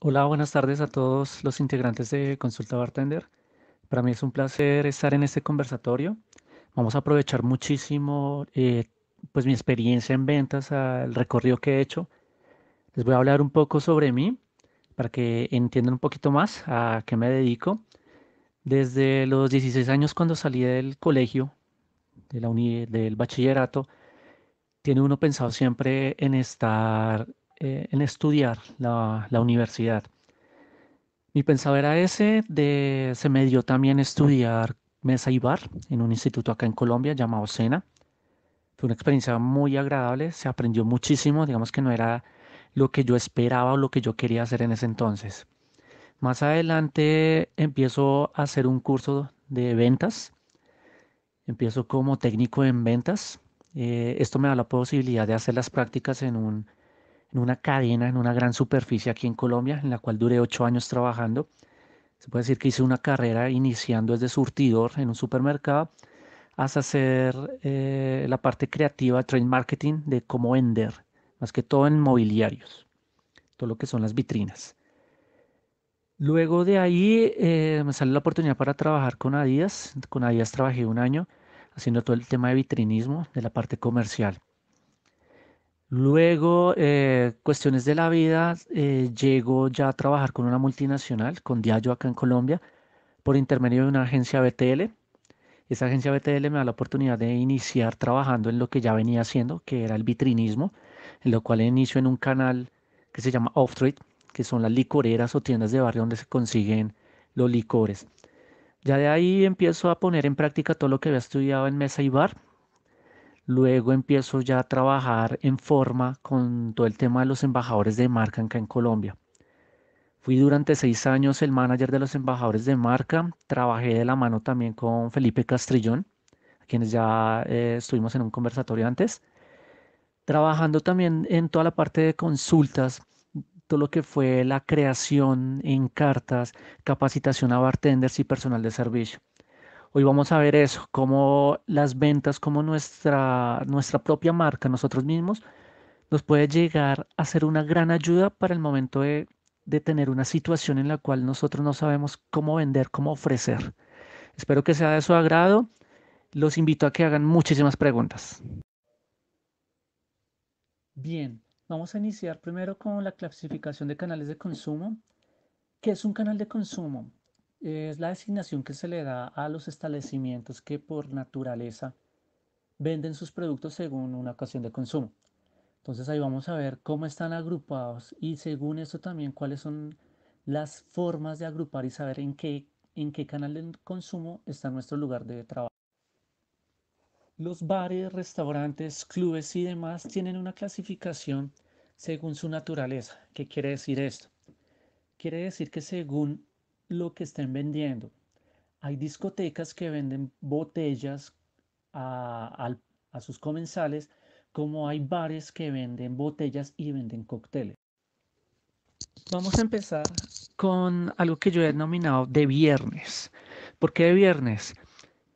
Hola, buenas tardes a todos los integrantes de Consulta Bartender. Para mí es un placer estar en este conversatorio. Vamos a aprovechar muchísimo eh, pues mi experiencia en ventas, el recorrido que he hecho. Les voy a hablar un poco sobre mí para que entiendan un poquito más a qué me dedico. Desde los 16 años cuando salí del colegio, de la del bachillerato, tiene uno pensado siempre en estar eh, en estudiar la, universidad. Mi pensador era ese, de, se me dio también estudiar mesa y bar en un instituto acá en Colombia llamado SENA. Fue una experiencia muy agradable, se aprendió muchísimo, digamos que no era lo que yo esperaba o lo que yo quería hacer en ese entonces. Más adelante empiezo a hacer un curso de ventas. Empiezo como técnico en ventas. Eh, esto me da la posibilidad de hacer las prácticas en un en una cadena, en una gran superficie aquí en Colombia, en la cual duré ocho años trabajando. Se puede decir que hice una carrera iniciando desde surtidor en un supermercado hasta hacer eh, la parte creativa, trade marketing de cómo vender, más que todo en mobiliarios, todo lo que son las vitrinas. Luego de ahí eh, me salió la oportunidad para trabajar con Adidas. Con Adidas trabajé un año haciendo todo el tema de vitrinismo de la parte comercial. Luego, eh, cuestiones de la vida, eh, llego ya a trabajar con una multinacional, con Diallo acá en Colombia, por intermedio de una agencia BTL. Esa agencia BTL me da la oportunidad de iniciar trabajando en lo que ya venía haciendo, que era el vitrinismo, en lo cual inicio en un canal que se llama Off Street, que son las licoreras o tiendas de barrio donde se consiguen los licores. Ya de ahí empiezo a poner en práctica todo lo que había estudiado en mesa y bar, Luego empiezo ya a trabajar en forma con todo el tema de los embajadores de marca acá en Colombia. Fui durante seis años el manager de los embajadores de marca. Trabajé de la mano también con Felipe Castrillón, a quienes ya eh, estuvimos en un conversatorio antes. Trabajando también en toda la parte de consultas, todo lo que fue la creación en cartas, capacitación a bartenders y personal de servicio. Hoy vamos a ver eso, cómo las ventas, cómo nuestra, nuestra propia marca, nosotros mismos, nos puede llegar a ser una gran ayuda para el momento de, de tener una situación en la cual nosotros no sabemos cómo vender, cómo ofrecer. Espero que sea de su agrado. Los invito a que hagan muchísimas preguntas. Bien, vamos a iniciar primero con la clasificación de canales de consumo. ¿Qué es un canal de consumo? es la designación que se le da a los establecimientos que por naturaleza venden sus productos según una ocasión de consumo. Entonces ahí vamos a ver cómo están agrupados y según eso también cuáles son las formas de agrupar y saber en qué, en qué canal de consumo está nuestro lugar de trabajo. Los bares, restaurantes, clubes y demás tienen una clasificación según su naturaleza. ¿Qué quiere decir esto? Quiere decir que según lo que estén vendiendo. Hay discotecas que venden botellas a, sus comensales, como hay bares que venden botellas y venden cócteles. Vamos a empezar con algo que yo he denominado de viernes. ¿Por qué de viernes?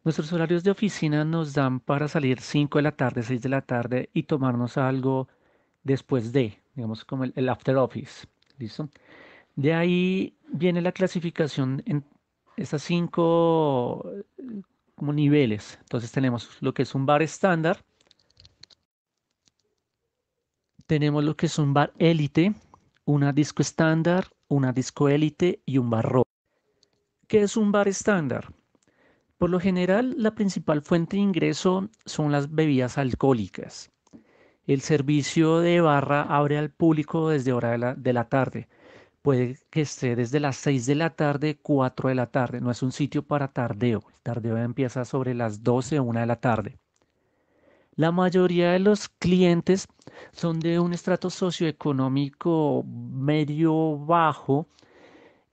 Nuestros horarios de oficina nos dan para salir 5 de la tarde, 6 de la tarde y tomarnos algo después de, digamos como el after office. ¿Listo? De ahí viene la clasificación en estas cinco eh, como niveles. Entonces tenemos lo que es un bar estándar, tenemos lo que es un bar élite, una disco estándar, una disco élite y un bar rock. ¿Qué es un bar estándar? Por lo general, la principal fuente de ingreso son las bebidas alcohólicas. El servicio de barra abre al público desde hora de la tarde, puede que esté desde las 6 de la tarde, 4 de la tarde. No es un sitio para tardeo. El tardeo empieza sobre las 12, o 1 de la tarde. La mayoría de los clientes son de un estrato socioeconómico medio bajo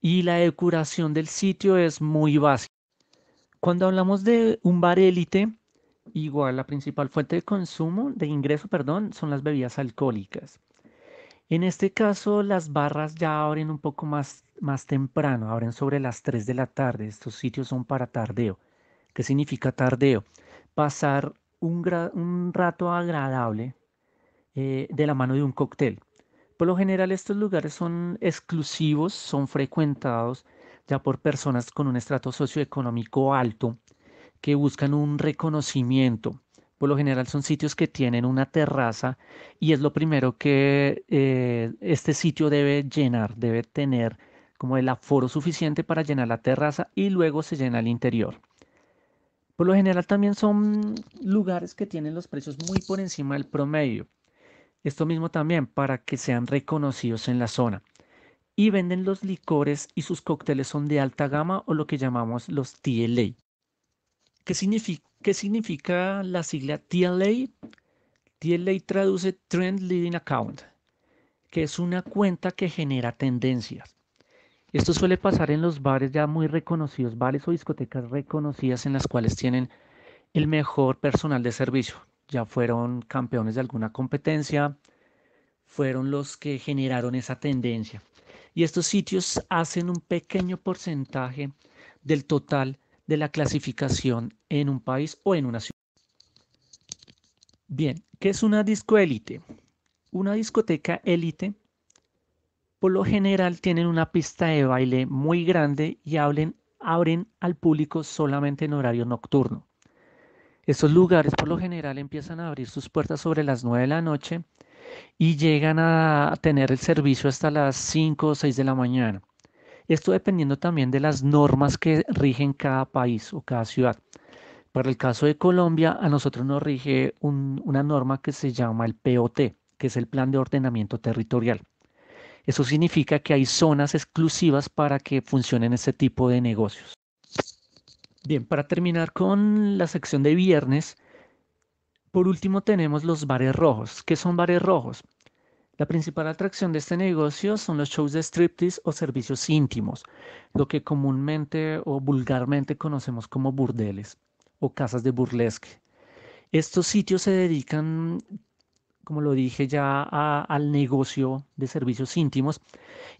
y la decoración del sitio es muy básica. Cuando hablamos de un bar élite, igual la principal fuente de consumo, de ingreso, perdón, son las bebidas alcohólicas. En este caso, las barras ya abren un poco más, más temprano, abren sobre las 3 de la tarde. Estos sitios son para tardeo. ¿Qué significa tardeo? Pasar un, rato agradable eh, de la mano de un cóctel. Por lo general estos lugares son exclusivos, son frecuentados ya por personas con un estrato socioeconómico alto que buscan un reconocimiento, por lo general son sitios que tienen una terraza y es lo primero que eh, este sitio debe llenar, debe tener como el aforo suficiente para llenar la terraza y luego se llena el interior. Por lo general también son lugares que tienen los precios muy por encima del promedio. Esto mismo también para que sean reconocidos en la zona. Y venden los licores y sus cócteles son de alta gama o lo que llamamos los TLA. ¿Qué significa ¿Qué significa la sigla TLA? TLA traduce Trend Leading Account, que es una cuenta que genera tendencias. Esto suele pasar en los bares ya muy reconocidos, bares o discotecas reconocidas en las cuales tienen el mejor personal de servicio. Ya fueron campeones de alguna competencia, fueron los que generaron esa tendencia. Y estos sitios hacen un pequeño porcentaje del total de la clasificación en un país o en una ciudad. Bien, ¿qué es una disco élite? Una discoteca élite por lo general tienen una pista de baile muy grande y abren al público solamente en horario nocturno. Estos lugares por lo general empiezan a abrir sus puertas sobre las 9 de la noche y llegan a tener el servicio hasta las 5 o 6 de la mañana. Esto dependiendo también de las normas que rigen cada país o cada ciudad. Para el caso de Colombia, a nosotros nos rige una norma que se llama el POT, que es el Plan de Ordenamiento Territorial. Eso significa que hay zonas exclusivas para que funcionen este tipo de negocios. Bien, para terminar con la sección de viernes, por último tenemos los bares rojos. ¿Qué son bares rojos? La principal atracción de este negocio son los shows de striptease o servicios íntimos, lo que comúnmente o vulgarmente conocemos como burdeles o casas de burlesque. Estos sitios se dedican, como lo dije ya, al negocio de servicios íntimos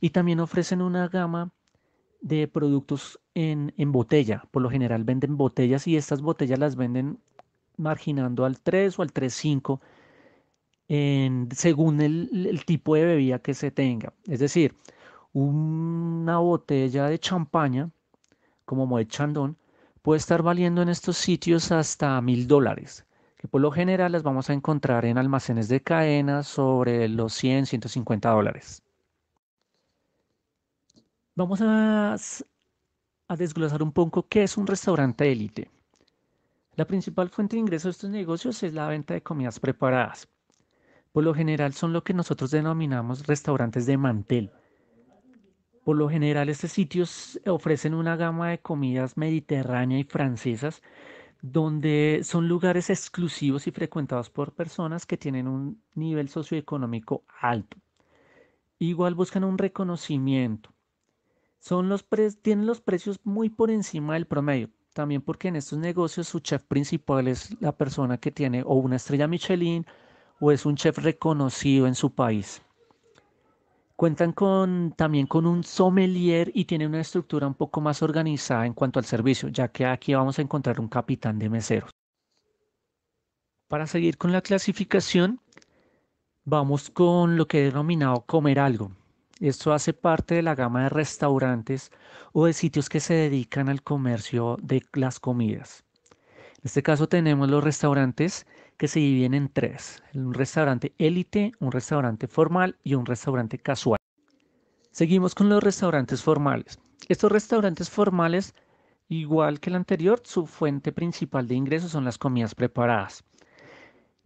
y también ofrecen una gama de productos en, botella. Por lo general venden botellas y estas botellas las venden marginando al 3 o al 3.5 según el, tipo de bebida que se tenga. Es decir, una botella de champaña, como Moet Chandon, puede estar valiendo en estos sitios hasta mil dólares, que por lo general las vamos a encontrar en almacenes de cadena sobre los 100, 150 dólares. Vamos a, a desglosar un poco qué es un restaurante élite. La principal fuente de ingreso de estos negocios es la venta de comidas preparadas por lo general son lo que nosotros denominamos restaurantes de mantel. Por lo general estos sitios ofrecen una gama de comidas mediterránea y francesas donde son lugares exclusivos y frecuentados por personas que tienen un nivel socioeconómico alto. Igual buscan un reconocimiento. Son los tienen los precios muy por encima del promedio, también porque en estos negocios su chef principal es la persona que tiene o una estrella Michelin o es un chef reconocido en su país. Cuentan con, también con un sommelier y tienen una estructura un poco más organizada en cuanto al servicio, ya que aquí vamos a encontrar un capitán de meseros. Para seguir con la clasificación, vamos con lo que he denominado comer algo. Esto hace parte de la gama de restaurantes o de sitios que se dedican al comercio de las comidas. En este caso tenemos los restaurantes que se dividen en tres, un restaurante élite, un restaurante formal y un restaurante casual. Seguimos con los restaurantes formales. Estos restaurantes formales, igual que el anterior, su fuente principal de ingresos son las comidas preparadas.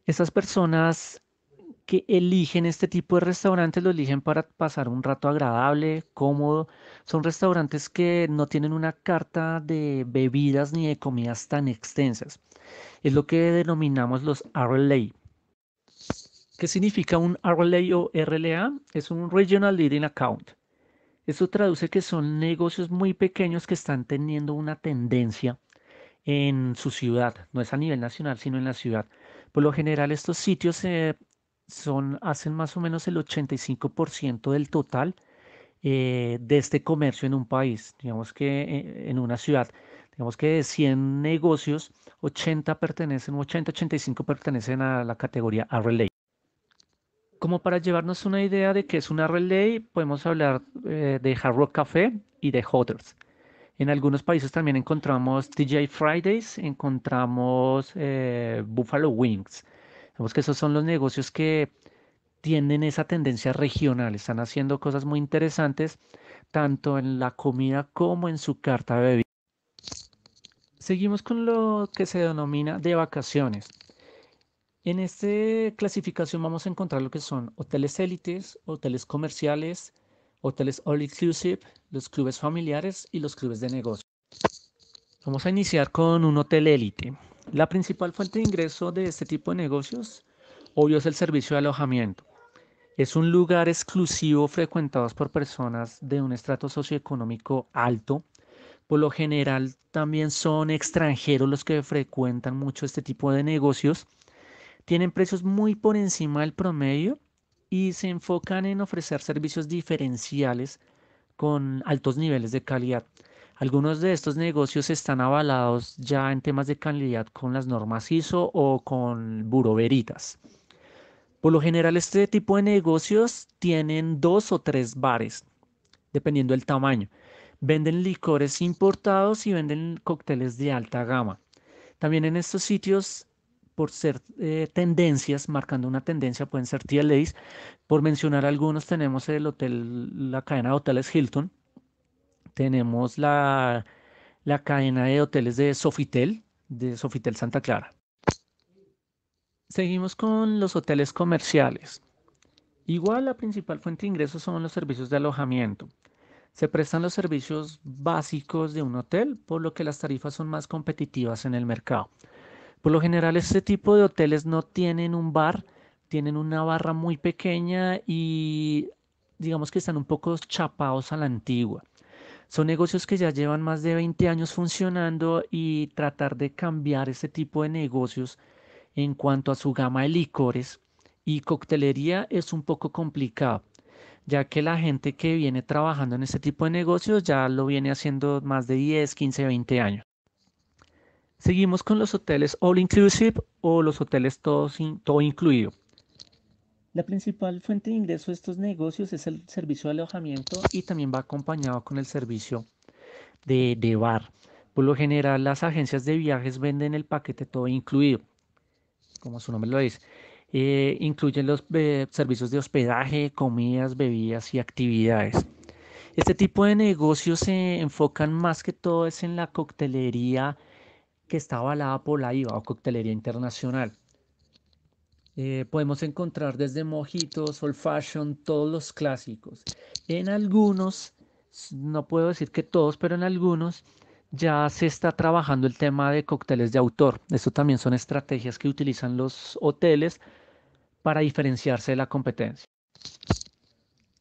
Estas personas que eligen este tipo de restaurantes, lo eligen para pasar un rato agradable, cómodo. Son restaurantes que no tienen una carta de bebidas ni de comidas tan extensas. Es lo que denominamos los RLA. ¿Qué significa un RLA o RLA? Es un Regional Leading Account. Eso traduce que son negocios muy pequeños que están teniendo una tendencia en su ciudad. No es a nivel nacional, sino en la ciudad. Por lo general, estos sitios se son, hacen más o menos el 85% del total eh, de este comercio en un país, digamos que eh, en una ciudad. Digamos que de 100 negocios, 80 pertenecen, 80-85 pertenecen a la categoría a Como para llevarnos una idea de qué es una relay, podemos hablar eh, de Hard Rock Café y de hotels En algunos países también encontramos DJ Fridays, encontramos Buffalo Wings, Vemos que esos son los negocios que tienen esa tendencia regional, están haciendo cosas muy interesantes, tanto en la comida como en su carta de bebida. Seguimos con lo que se denomina de vacaciones. En esta clasificación vamos a encontrar lo que son hoteles élites, hoteles comerciales, hoteles all inclusive, los clubes familiares y los clubes de negocio. Vamos a iniciar con un hotel élite. La principal fuente de ingreso de este tipo de negocios, obvio, es el servicio de alojamiento. Es un lugar exclusivo frecuentado por personas de un estrato socioeconómico alto. Por lo general, también son extranjeros los que frecuentan mucho este tipo de negocios. Tienen precios muy por encima del promedio y se enfocan en ofrecer servicios diferenciales con altos niveles de calidad. Algunos de estos negocios están avalados ya en temas de calidad con las normas ISO o con buroveritas. Por lo general, este tipo de negocios tienen dos o tres bares, dependiendo del tamaño. Venden licores importados y venden cócteles de alta gama. También en estos sitios por ser eh, tendencias, marcando una tendencia, pueden ser TLAs. Por mencionar algunos, tenemos el hotel, la cadena de hoteles Hilton, tenemos la, cadena de hoteles de Sofitel, de Sofitel Santa Clara. Seguimos con los hoteles comerciales. Igual la principal fuente de ingresos son los servicios de alojamiento. Se prestan los servicios básicos de un hotel, por lo que las tarifas son más competitivas en el mercado. Por lo general, este tipo de hoteles no tienen un bar, tienen una barra muy pequeña y digamos que están un poco chapados a la antigua. Son negocios que ya llevan más de 20 años funcionando y tratar de cambiar ese tipo de negocios en cuanto a su gama de licores y coctelería es un poco complicado, ya que la gente que viene trabajando en este tipo de negocios ya lo viene haciendo más de 10, 15, 20 años. Seguimos con los hoteles all inclusive o los hoteles todo, todo incluido. La principal fuente de ingreso de estos negocios es el servicio de alojamiento y también va acompañado con el servicio de, bar. Por lo general, las agencias de viajes venden el paquete todo incluido, como su nombre lo dice. Eh, incluyen los eh, servicios de hospedaje, comidas, bebidas y actividades. Este tipo de negocios se enfocan más que todo es en la coctelería que está avalada por la IVA o coctelería internacional. Eh, podemos encontrar desde mojitos, old fashion, todos los clásicos. En algunos, no puedo decir que todos, pero en algunos ya se está trabajando el tema de cócteles de autor. eso también son estrategias que utilizan los hoteles para diferenciarse de la competencia.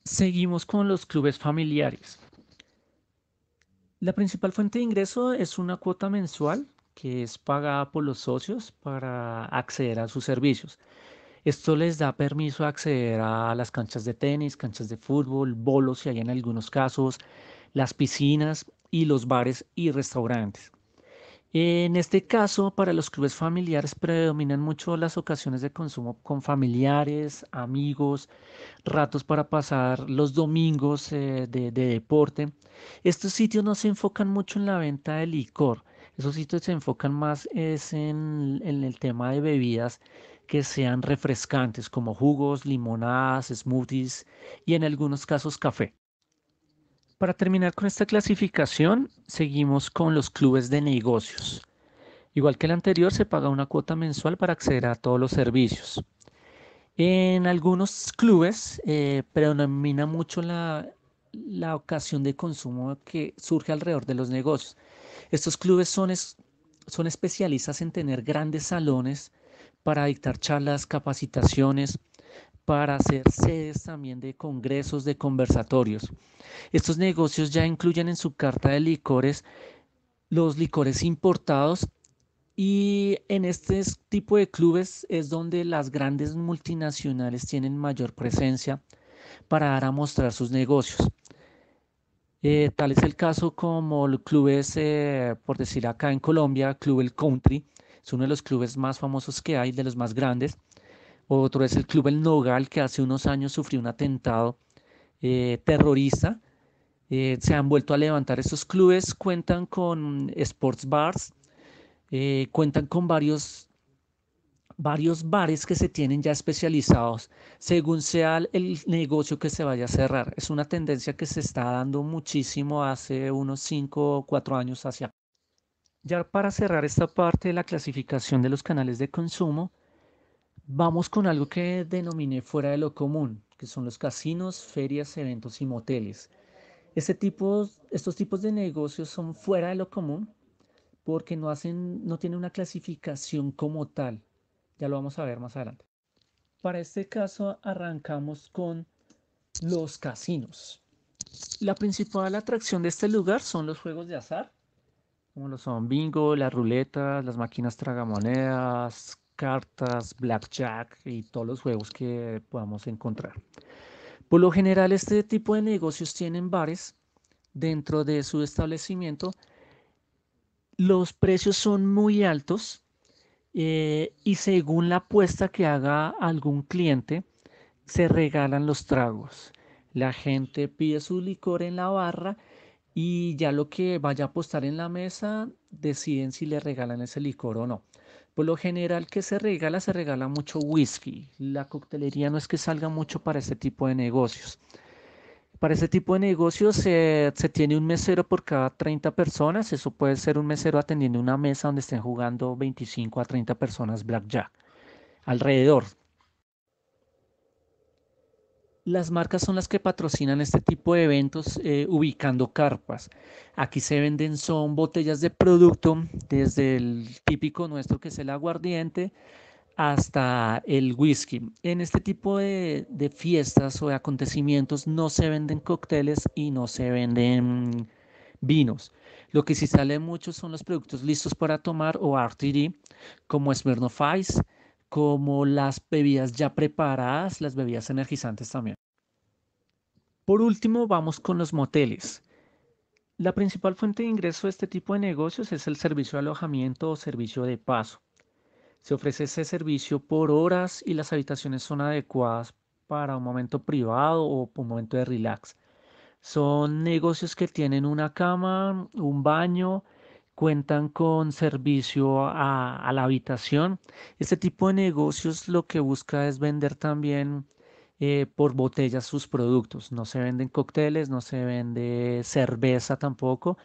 Seguimos con los clubes familiares. La principal fuente de ingreso es una cuota mensual que es pagada por los socios para acceder a sus servicios. Esto les da permiso a acceder a las canchas de tenis, canchas de fútbol, bolos y hay en algunos casos, las piscinas y los bares y restaurantes. En este caso, para los clubes familiares predominan mucho las ocasiones de consumo con familiares, amigos, ratos para pasar los domingos eh, de deporte. Estos sitios no se enfocan mucho en la venta de licor, esos sitios se enfocan más es en, el tema de bebidas que sean refrescantes, como jugos, limonadas, smoothies y en algunos casos café. Para terminar con esta clasificación, seguimos con los clubes de negocios. Igual que el anterior, se paga una cuota mensual para acceder a todos los servicios. En algunos clubes eh, predomina mucho la ocasión de consumo que surge alrededor de los negocios. Estos clubes son, son especialistas en tener grandes salones para dictar charlas, capacitaciones, para hacer sedes también de congresos, de conversatorios. Estos negocios ya incluyen en su carta de licores los licores importados y en este tipo de clubes es donde las grandes multinacionales tienen mayor presencia para dar a mostrar sus negocios. Eh, tal es el caso como el clubes, eh, por decir acá en Colombia, Club El Country, es uno de los clubes más famosos que hay, de los más grandes. Otro es el Club El Nogal, que hace unos años sufrió un atentado eh, terrorista. se han vuelto a levantar estos clubes, cuentan con sports bars, cuentan con varios varios bares que se tienen ya especializados según sea el negocio que se vaya a cerrar. Es una tendencia que se está dando muchísimo hace unos 5 o 4 años hacia. Ya para cerrar esta parte de la clasificación de los canales de consumo, vamos con algo que denominé fuera de lo común, que son los casinos, ferias, eventos y moteles. Este tipo, estos tipos de negocios son fuera de lo común porque no, hacen, no tienen una clasificación como tal ya lo vamos a ver más adelante. Para este caso arrancamos con los casinos. La principal atracción de este lugar son los juegos de azar, como lo son bingo, las ruletas, las máquinas tragamonedas, cartas, blackjack y todos los juegos que podamos encontrar. Por lo general, este tipo de negocios tienen bares dentro de su establecimiento. Los precios son muy altos eh, y según la apuesta que haga algún cliente, se regalan los tragos. La gente pide su licor en la barra y ya lo que vaya a apostar en la mesa deciden si le regalan ese licor o no. Por lo general que se regala, se regala mucho whisky. La coctelería no es que salga mucho para este tipo de negocios. Para este tipo de negocios se tiene un mesero por cada 30 personas. Eso puede ser un mesero atendiendo una mesa donde estén jugando 25 a 30 personas blackjack alrededor. Las marcas son las que patrocinan este tipo de eventos eh, ubicando carpas. Aquí se venden son botellas de producto, desde el típico nuestro que es el aguardiente, hasta el whisky. En este tipo de, fiestas o de acontecimientos no se venden cócteles y no se venden vinos. Lo que sí sale mucho son los productos listos para tomar o RTD, como Smirnoff como las bebidas ya preparadas, las bebidas energizantes también. Por último, vamos con los moteles. La principal fuente de ingreso de este tipo de negocios es el servicio de alojamiento o servicio de paso. Se ofrece ese servicio por horas y las habitaciones son adecuadas para un momento privado o un momento de relax. Son negocios que tienen una cama, un baño, cuentan con servicio a, la habitación. Este tipo de negocios lo que busca es vender también eh, por botellas sus productos. No se venden cócteles, no se vende cerveza tampoco.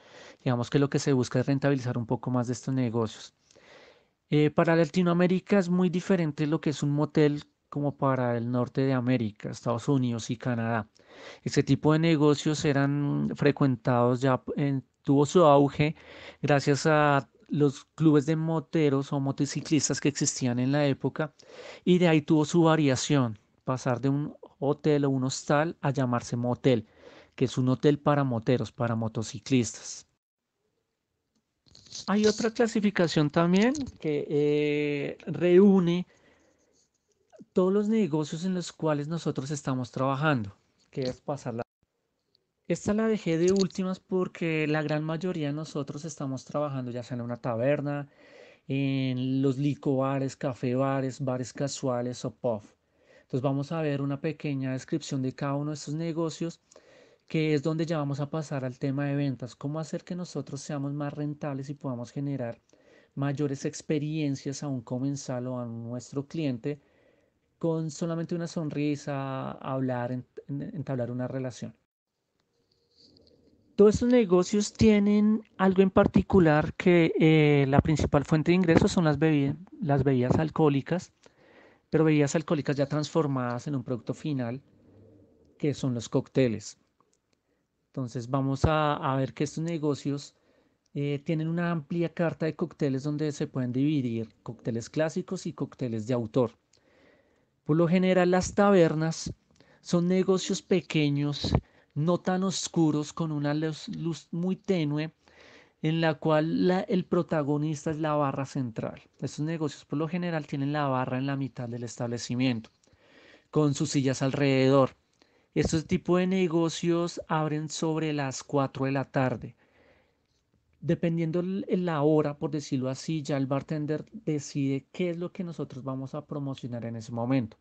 Digamos que lo que se busca es rentabilizar un poco más de estos negocios. Eh, para Latinoamérica es muy diferente lo que es un motel como para el norte de América, Estados Unidos y Canadá. Este tipo de negocios eran frecuentados ya, en, tuvo su auge gracias a los clubes de moteros o motociclistas que existían en la época y de ahí tuvo su variación, pasar de un hotel o un hostal a llamarse motel, que es un hotel para moteros, para motociclistas. Hay otra clasificación también que eh, reúne todos los negocios en los cuales nosotros estamos trabajando, que es pasarla. Esta la dejé de últimas porque la gran mayoría de nosotros estamos trabajando ya sea en una taberna, en los licobares, café bares, bares casuales o pub. Entonces vamos a ver una pequeña descripción de cada uno de estos negocios que es donde ya vamos a pasar al tema de ventas. ¿Cómo hacer que nosotros seamos más rentables y podamos generar mayores experiencias a un comensal o a nuestro cliente con solamente una sonrisa, hablar, entablar una relación? Todos estos negocios tienen algo en particular que eh, la principal fuente de ingresos son las, bebidas, las bebidas alcohólicas, pero bebidas alcohólicas ya transformadas en un producto final, que son los cócteles. Entonces vamos a, ver que estos negocios eh, tienen una amplia carta de cócteles donde se pueden dividir cócteles clásicos y cócteles de autor. Por lo general las tabernas son negocios pequeños, no tan oscuros, con una luz, muy tenue, en la cual el protagonista es la barra central. Estos negocios por lo general tienen la barra en la mitad del establecimiento, con sus sillas alrededor. Estos tipos de negocios abren sobre las 4 de la tarde. Dependiendo la hora, por decirlo así, ya el bartender decide qué es lo que nosotros vamos a promocionar en ese momento.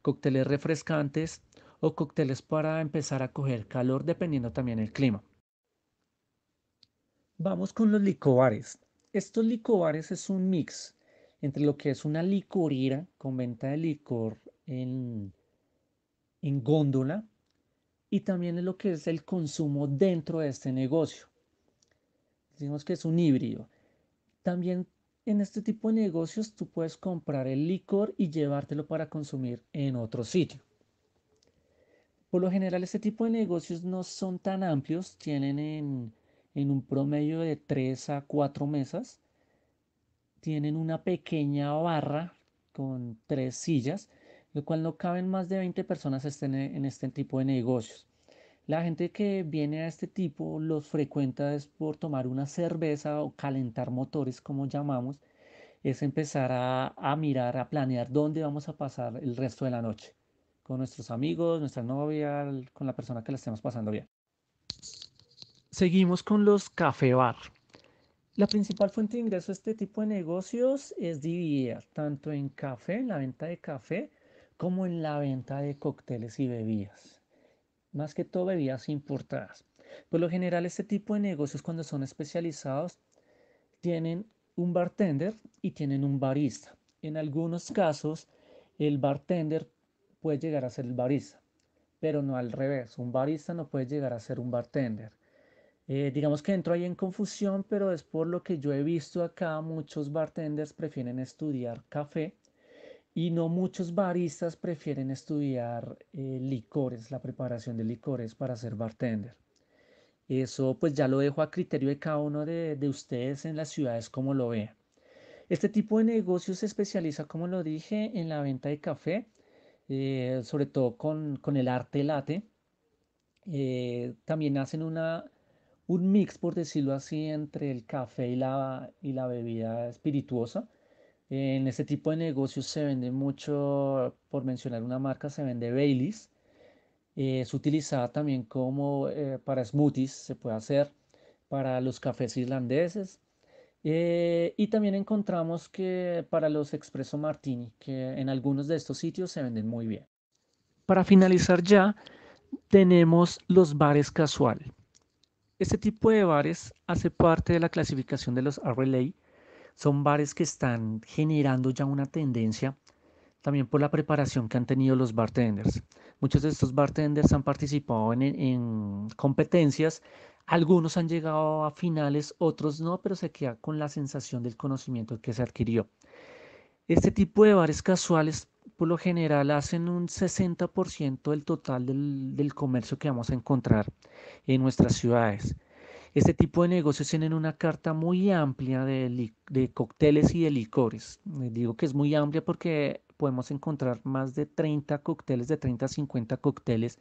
Cócteles refrescantes o cócteles para empezar a coger calor, dependiendo también el clima. Vamos con los licobares. Estos licobares es un mix entre lo que es una licorera con venta de licor en góndola y también en lo que es el consumo dentro de este negocio. digamos que es un híbrido. También en este tipo de negocios tú puedes comprar el licor y llevártelo para consumir en otro sitio. Por lo general este tipo de negocios no son tan amplios, tienen en, en un promedio de 3 a 4 mesas, tienen una pequeña barra con tres sillas el cual no caben más de 20 personas estén e, en este tipo de negocios. La gente que viene a este tipo los frecuenta es por tomar una cerveza o calentar motores, como llamamos, es empezar a, a, mirar, a planear dónde vamos a pasar el resto de la noche, con nuestros amigos, nuestra novia, con la persona que la estemos pasando bien. Seguimos con los café bar. La principal fuente de ingreso de este tipo de negocios es dividir tanto en café, en la venta de café, como en la venta de cócteles y bebidas, más que todo bebidas importadas. Por lo general, este tipo de negocios cuando son especializados tienen un bartender y tienen un barista. En algunos casos, el bartender puede llegar a ser el barista, pero no al revés. Un barista no puede llegar a ser un bartender. Eh, digamos que entro ahí en confusión, pero es por lo que yo he visto acá, muchos bartenders prefieren estudiar café y no muchos baristas prefieren estudiar eh, licores, la preparación de licores para ser bartender. Eso pues ya lo dejo a criterio de cada uno de, ustedes en las ciudades como lo vean. Este tipo de negocio se especializa, como lo dije, en la venta de café, eh, sobre todo con, el arte late. Eh, también hacen una, un mix, por decirlo así, entre el café y la, y la bebida espirituosa. En este tipo de negocios se vende mucho, por mencionar una marca, se vende Baileys. Eh, es utilizada también como eh, para smoothies, se puede hacer para los cafés irlandeses. Eh, y también encontramos que para los expreso martini, que en algunos de estos sitios se venden muy bien. Para finalizar ya, tenemos los bares casual. Este tipo de bares hace parte de la clasificación de los RLA son bares que están generando ya una tendencia también por la preparación que han tenido los bartenders. Muchos de estos bartenders han participado en, competencias, algunos han llegado a finales, otros no, pero se queda con la sensación del conocimiento que se adquirió. Este tipo de bares casuales por lo general hacen un 60% del total del comercio que vamos a encontrar en nuestras ciudades. Este tipo de negocios tienen una carta muy amplia de, cócteles y de licores. Les eh, digo que es muy amplia porque podemos encontrar más de 30 cócteles, de 30 a 50 cócteles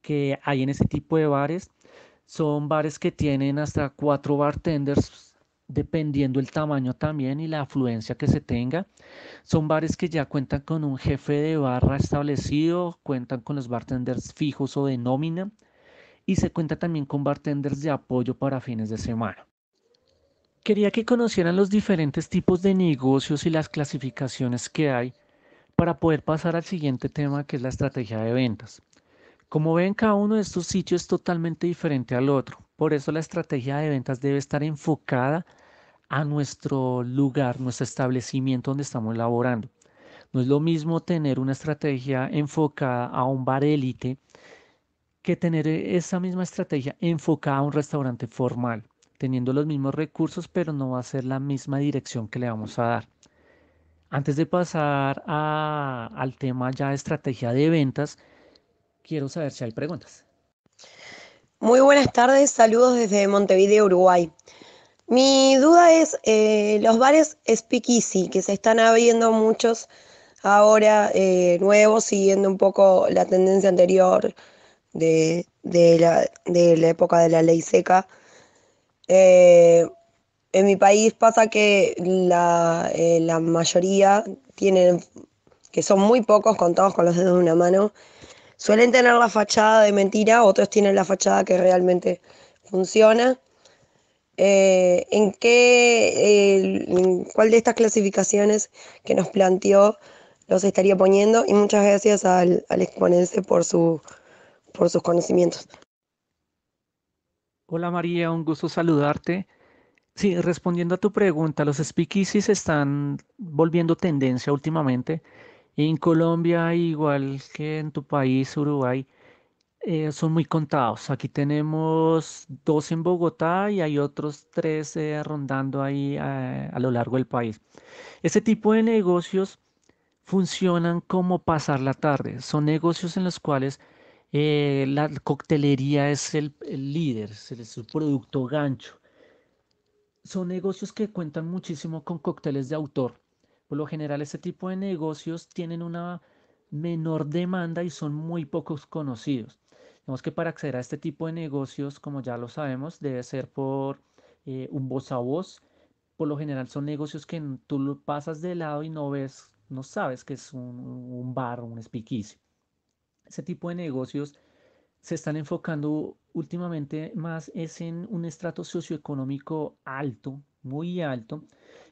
que hay en ese tipo de bares. Son bares que tienen hasta cuatro bartenders, dependiendo el tamaño también y la afluencia que se tenga. Son bares que ya cuentan con un jefe de barra establecido, cuentan con los bartenders fijos o de nómina y se cuenta también con bartenders de apoyo para fines de semana. Quería que conocieran los diferentes tipos de negocios y las clasificaciones que hay para poder pasar al siguiente tema que es la estrategia de ventas. Como ven, cada uno de estos sitios es totalmente diferente al otro. Por eso la estrategia de ventas debe estar enfocada a nuestro lugar, nuestro establecimiento donde estamos laborando. No es lo mismo tener una estrategia enfocada a un bar élite que tener eh, esa misma estrategia enfocada a un restaurante formal, teniendo los mismos recursos, pero no va a ser la misma dirección que le vamos a dar. Antes de pasar al tema ya de estrategia de ventas, quiero saber si hay preguntas. Muy buenas tardes, saludos desde Montevideo, Uruguay. Mi duda es, eh, los bares Speakeasy, que se están abriendo muchos ahora eh, nuevos, siguiendo un poco la tendencia anterior de, de, la, de la época de la ley seca. Eh, en mi país pasa que eh, la, mayoría tienen, que son muy pocos, contados con los dedos de una mano, suelen tener la fachada de mentira, otros tienen la fachada que realmente funciona. Eh, ¿En qué, cuál de estas clasificaciones que nos planteó los estaría poniendo? Y muchas gracias al, al por su por sus conocimientos. Hola María, un gusto saludarte. Sí, respondiendo a tu pregunta, los speakeasies están volviendo tendencia últimamente. En Colombia, igual que en tu país, Uruguay, eh, son muy contados. Aquí tenemos dos en Bogotá y hay otros tres eh, rondando ahí eh, a lo largo del país. Este tipo de negocios funcionan como pasar la tarde. Son negocios en los cuales eh, la coctelería es el, líder, es el producto gancho. Son negocios que cuentan muchísimo con cócteles de autor. Por lo general, este tipo de negocios tienen una menor demanda y son muy pocos conocidos. Tenemos que para acceder a este tipo de negocios, como ya lo sabemos, debe ser por eh, un voz a voz. Por lo general son negocios que tú lo pasas de lado y no ves, no sabes que es un, bar o un espiquicio ese tipo de negocios se están enfocando últimamente más es en un estrato socioeconómico alto, muy alto,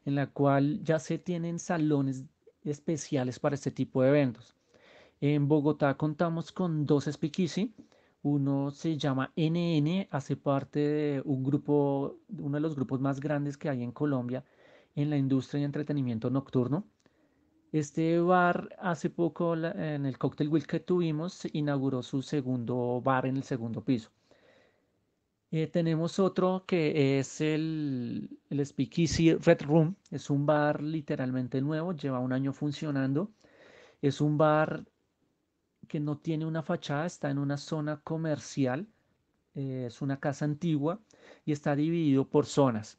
en la cual ya se tienen salones especiales para este tipo de eventos. En Bogotá contamos con dos Speakeasy. Uno se llama NN, hace parte de un grupo, uno de los grupos más grandes que hay en Colombia en la industria de entretenimiento nocturno. Este bar hace poco en el Cocktail Wheel que tuvimos inauguró su segundo bar en el segundo piso. Eh, tenemos otro que es el, el Speakeasy Red Room. Es un bar literalmente nuevo, lleva un año funcionando. Es un bar que no tiene una fachada, está en una zona comercial. Eh, es una casa antigua y está dividido por zonas.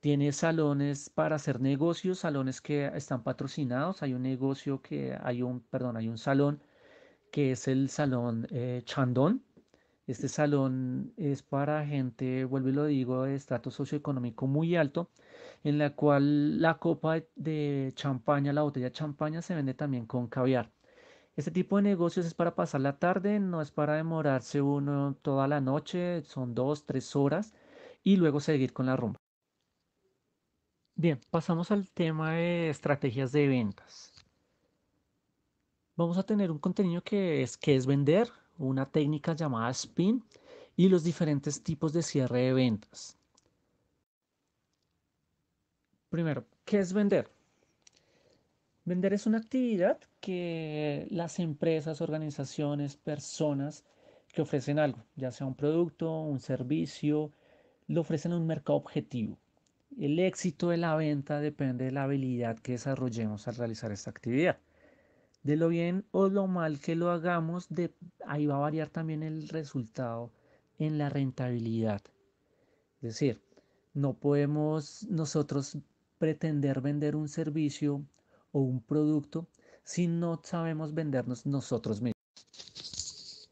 Tiene salones para hacer negocios, salones que están patrocinados. Hay un negocio que hay un, perdón, hay un salón que es el salón eh, Chandón. Este salón es para gente, vuelvo y lo digo, de estrato socioeconómico muy alto, en la cual la copa de champaña, la botella de champaña se vende también con caviar. Este tipo de negocios es para pasar la tarde, no es para demorarse uno toda la noche, son dos, tres horas y luego seguir con la rumba. Bien, pasamos al tema de estrategias de ventas. Vamos a tener un contenido que es, que es vender, una técnica llamada spin y los diferentes tipos de cierre de ventas. Primero, ¿qué es vender? Vender es una actividad que las empresas, organizaciones, personas que ofrecen algo, ya sea un producto, un servicio, lo ofrecen a un mercado objetivo el éxito de la venta depende de la habilidad que desarrollemos al realizar esta actividad. De lo bien o lo mal que lo hagamos, ahí va a variar también el resultado en la rentabilidad. Es decir, no podemos nosotros pretender vender un servicio o un producto si no sabemos vendernos nosotros mismos.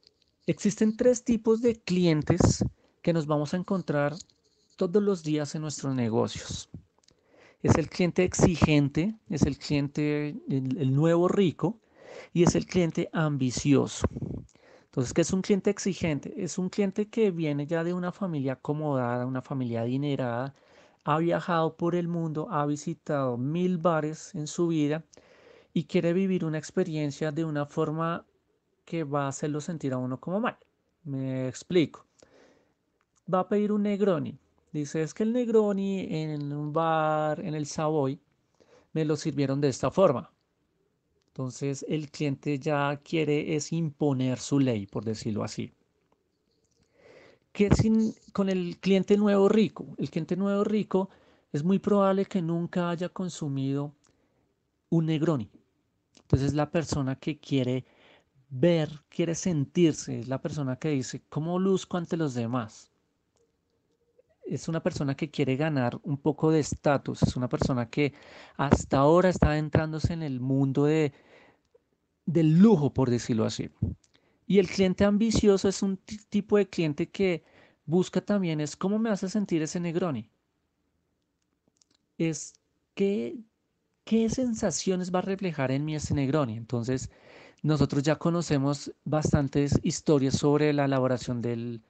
Existen tres tipos de clientes que nos vamos a encontrar todos los días en nuestros negocios. Es el cliente exigente, es el cliente, el, nuevo rico y es el cliente ambicioso. Entonces, ¿qué es un cliente exigente? Es un cliente que viene ya de una familia acomodada, una familia adinerada, ha viajado por el mundo, ha visitado mil bares en su vida y quiere vivir una experiencia de una forma que va a hacerlo sentir a uno como mal. Me explico. Va a pedir un Negroni, Dice, es que el Negroni en un bar, en el Savoy, me lo sirvieron de esta forma. Entonces el cliente ya quiere es imponer su ley, por decirlo así. ¿Qué sin, con el cliente nuevo rico? El cliente nuevo rico es muy probable que nunca haya consumido un Negroni. Entonces es la persona que quiere ver, quiere sentirse, es la persona que dice, ¿cómo luzco ante los demás? es una persona que quiere ganar un poco de estatus, es una persona que hasta ahora está entrándose en el mundo de, del lujo, por decirlo así. Y el cliente ambicioso es un tipo de cliente que busca también es cómo me hace sentir ese Negroni. Es qué, qué sensaciones va a reflejar en mí ese Negroni. Entonces, nosotros ya conocemos bastantes historias sobre la elaboración del,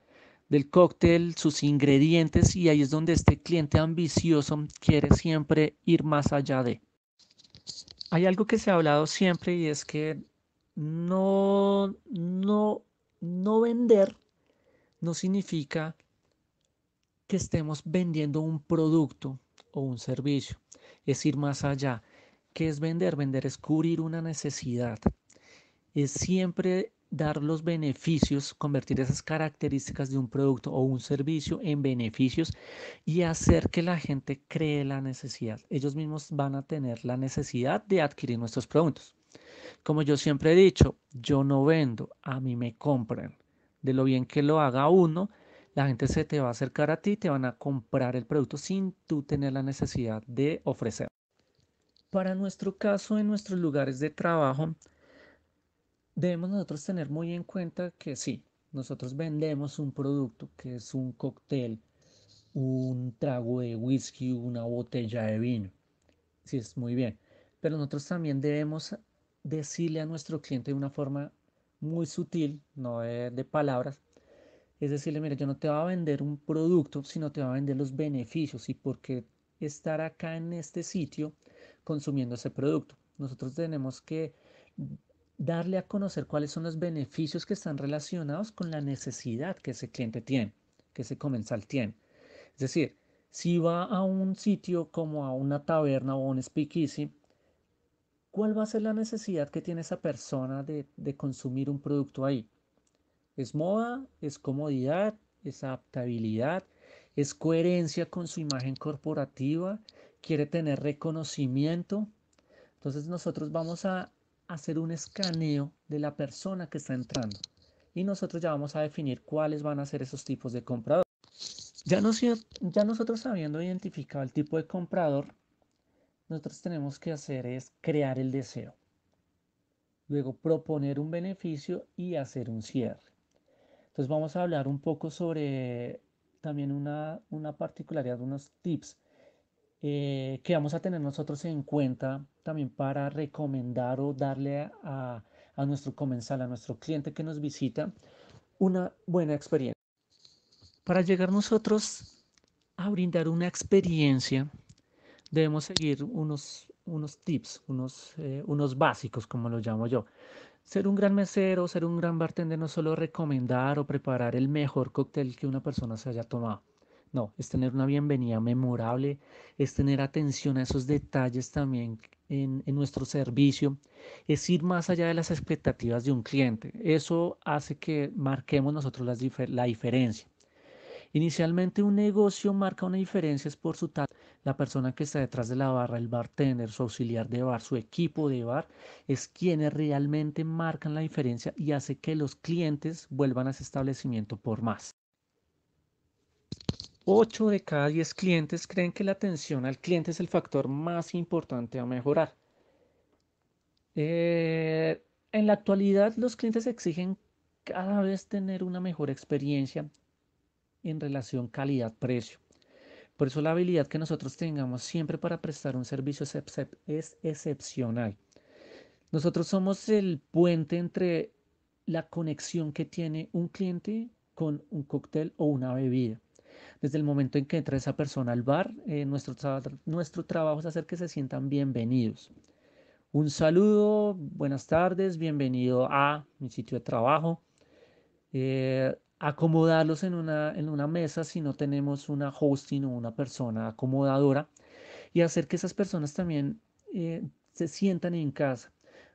del cóctel, sus ingredientes y ahí es donde este cliente ambicioso quiere siempre ir más allá de. Hay algo que se ha hablado siempre y es que no, no, no vender no significa que estemos vendiendo un producto o un servicio, es ir más allá. ¿Qué es vender? Vender es cubrir una necesidad. Es siempre dar los beneficios, convertir esas características de un producto o un servicio en beneficios y hacer que la gente cree la necesidad. Ellos mismos van a tener la necesidad de adquirir nuestros productos. Como yo siempre he dicho, yo no vendo, a mí me compran. De lo bien que lo haga uno, la gente se te va a acercar a ti, te van a comprar el producto sin tú tener la necesidad de ofrecer. Para nuestro caso, en nuestros lugares de trabajo, debemos nosotros tener muy en cuenta que sí, nosotros vendemos un producto que es un cóctel, un trago de whisky, una botella de vino. Sí, es muy bien. Pero nosotros también debemos decirle a nuestro cliente de una forma muy sutil, no de, de palabras. Es decirle, mira, yo no te voy a vender un producto, sino te voy a vender los beneficios y por qué estar acá en este sitio consumiendo ese producto. Nosotros tenemos que darle a conocer cuáles son los beneficios que están relacionados con la necesidad que ese cliente tiene, que ese comensal tiene. Es decir, si va a un sitio como a una taberna o un speakeasy, ¿cuál va a ser la necesidad que tiene esa persona de, de consumir un producto ahí? ¿Es moda? ¿Es comodidad? ¿Es adaptabilidad? ¿Es coherencia con su imagen corporativa? ¿Quiere tener reconocimiento? Entonces nosotros vamos a hacer un escaneo de la persona que está entrando. Y nosotros ya vamos a definir cuáles van a ser esos tipos de comprador. Ya, ya nosotros habiendo identificado el tipo de comprador, nosotros tenemos que hacer es crear el deseo. Luego proponer un beneficio y hacer un cierre. Entonces vamos a hablar un poco sobre también una, una particularidad, unos tips eh, que vamos a tener nosotros en cuenta también para recomendar o darle a, nuestro comensal, a nuestro cliente que nos visita, una buena experiencia. Para llegar nosotros a brindar una experiencia, debemos seguir unos, unos tips, unos, eh, unos básicos, como lo llamo yo. Ser un gran mesero, ser un gran bartender no solo recomendar o preparar el mejor cóctel que una persona se haya tomado. No, es tener una bienvenida memorable, es tener atención a esos detalles también en, nuestro servicio, es ir más allá de las expectativas de un cliente. Eso hace que marquemos nosotros la diferencia. Inicialmente un negocio marca una diferencia es por su tal, la persona que está detrás de la barra, el bartender, su auxiliar de bar, su equipo de bar, es quienes realmente marcan la diferencia y hace que los clientes vuelvan a ese establecimiento por más. 8 de cada 10 clientes creen que la atención al cliente es el factor más importante a mejorar. Eh, en la actualidad los clientes exigen cada vez tener una mejor experiencia en relación calidad-precio. Por eso la habilidad que nosotros tengamos siempre para prestar un servicio es excepcional. Nosotros somos el puente entre la conexión que tiene un cliente con un cóctel o una bebida. Desde el momento en que entra esa persona al bar, eh, nuestro, nuestro trabajo es hacer que se sientan bienvenidos. Un saludo, buenas tardes, bienvenido a mi sitio de trabajo. Eh, acomodarlos en una, mesa si no tenemos una hosting o una persona acomodadora y hacer que esas personas también eh, se sientan en casa.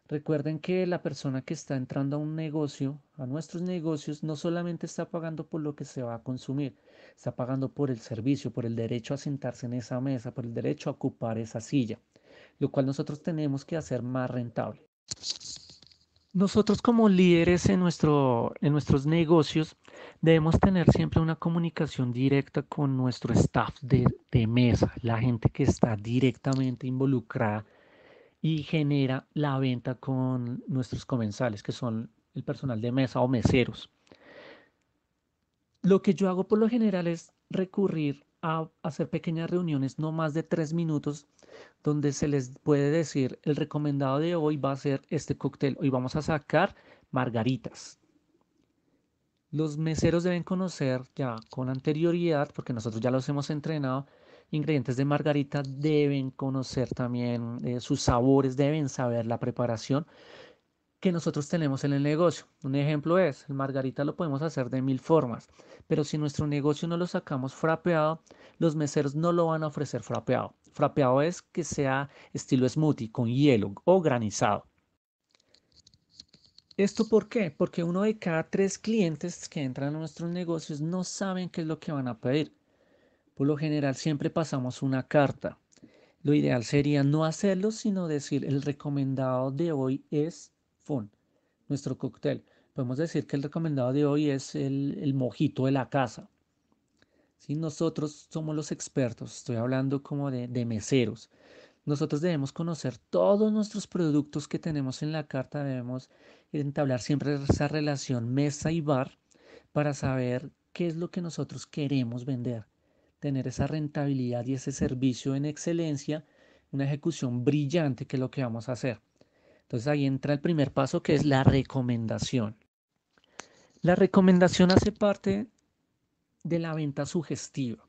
Recuerden que la persona que está entrando a un negocio, a nuestros negocios, no solamente está pagando por lo que se va a consumir, está pagando por el servicio, por el derecho a sentarse en esa mesa, por el derecho a ocupar esa silla, lo cual nosotros tenemos que hacer más rentable. Nosotros como líderes en, nuestro, en nuestros negocios debemos tener siempre una comunicación directa con nuestro staff de, de mesa, la gente que está directamente involucrada y genera la venta con nuestros comensales, que son el personal de mesa o meseros. Lo que yo hago por lo general es recurrir a hacer pequeñas reuniones, no más de tres minutos, donde se les puede decir, el recomendado de hoy va a ser este cóctel, hoy vamos a sacar margaritas. Los meseros deben conocer ya con anterioridad, porque nosotros ya los hemos entrenado, ingredientes de margarita deben conocer también eh, sus sabores, deben saber la preparación que nosotros tenemos en el negocio. Un ejemplo es, el margarita lo podemos hacer de mil formas, pero si nuestro negocio no lo sacamos frapeado, los meseros no lo van a ofrecer frapeado. Frapeado es que sea estilo smoothie, con hielo o granizado. ¿Esto por qué? Porque uno de cada tres clientes que entran a nuestros negocios no saben qué es lo que van a pedir. Por lo general siempre pasamos una carta. Lo ideal sería no hacerlo, sino decir el recomendado de hoy es FUN, nuestro cóctel. Podemos decir que el recomendado de hoy es el, mojito de la casa. si Nosotros somos los expertos, estoy hablando como de meseros. Nosotros debemos conocer todos nuestros productos que tenemos en la carta, debemos entablar siempre esa relación mesa y bar para saber qué es lo que nosotros queremos vender tener esa rentabilidad y ese servicio en excelencia, una ejecución brillante que es lo que vamos a hacer. Entonces ahí entra el primer paso que es la recomendación. La recomendación hace parte de la venta sugestiva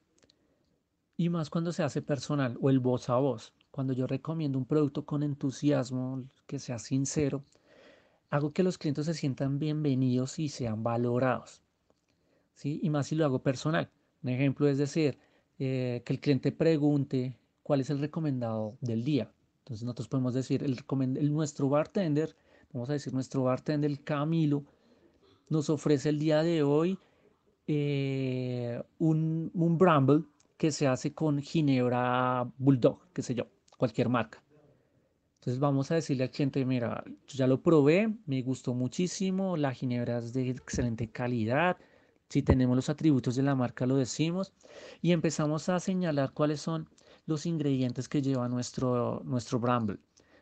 y más cuando se hace personal o el voz a voz. Cuando yo recomiendo un producto con entusiasmo, que sea sincero, hago que los clientes se sientan bienvenidos y sean valorados. ¿sí? Y más si lo hago personal. Un ejemplo es decir, eh, que el cliente pregunte cuál es el recomendado del día. Entonces nosotros podemos decir, el, nuestro bartender, vamos a decir, nuestro bartender Camilo nos ofrece el día de hoy eh, un, un bramble que se hace con ginebra bulldog, qué sé yo, cualquier marca. Entonces vamos a decirle al cliente, mira, yo ya lo probé, me gustó muchísimo, la ginebra es de excelente calidad, si tenemos los atributos de la marca, lo decimos y empezamos a señalar cuáles son los ingredientes que lleva nuestro, nuestro Bramble.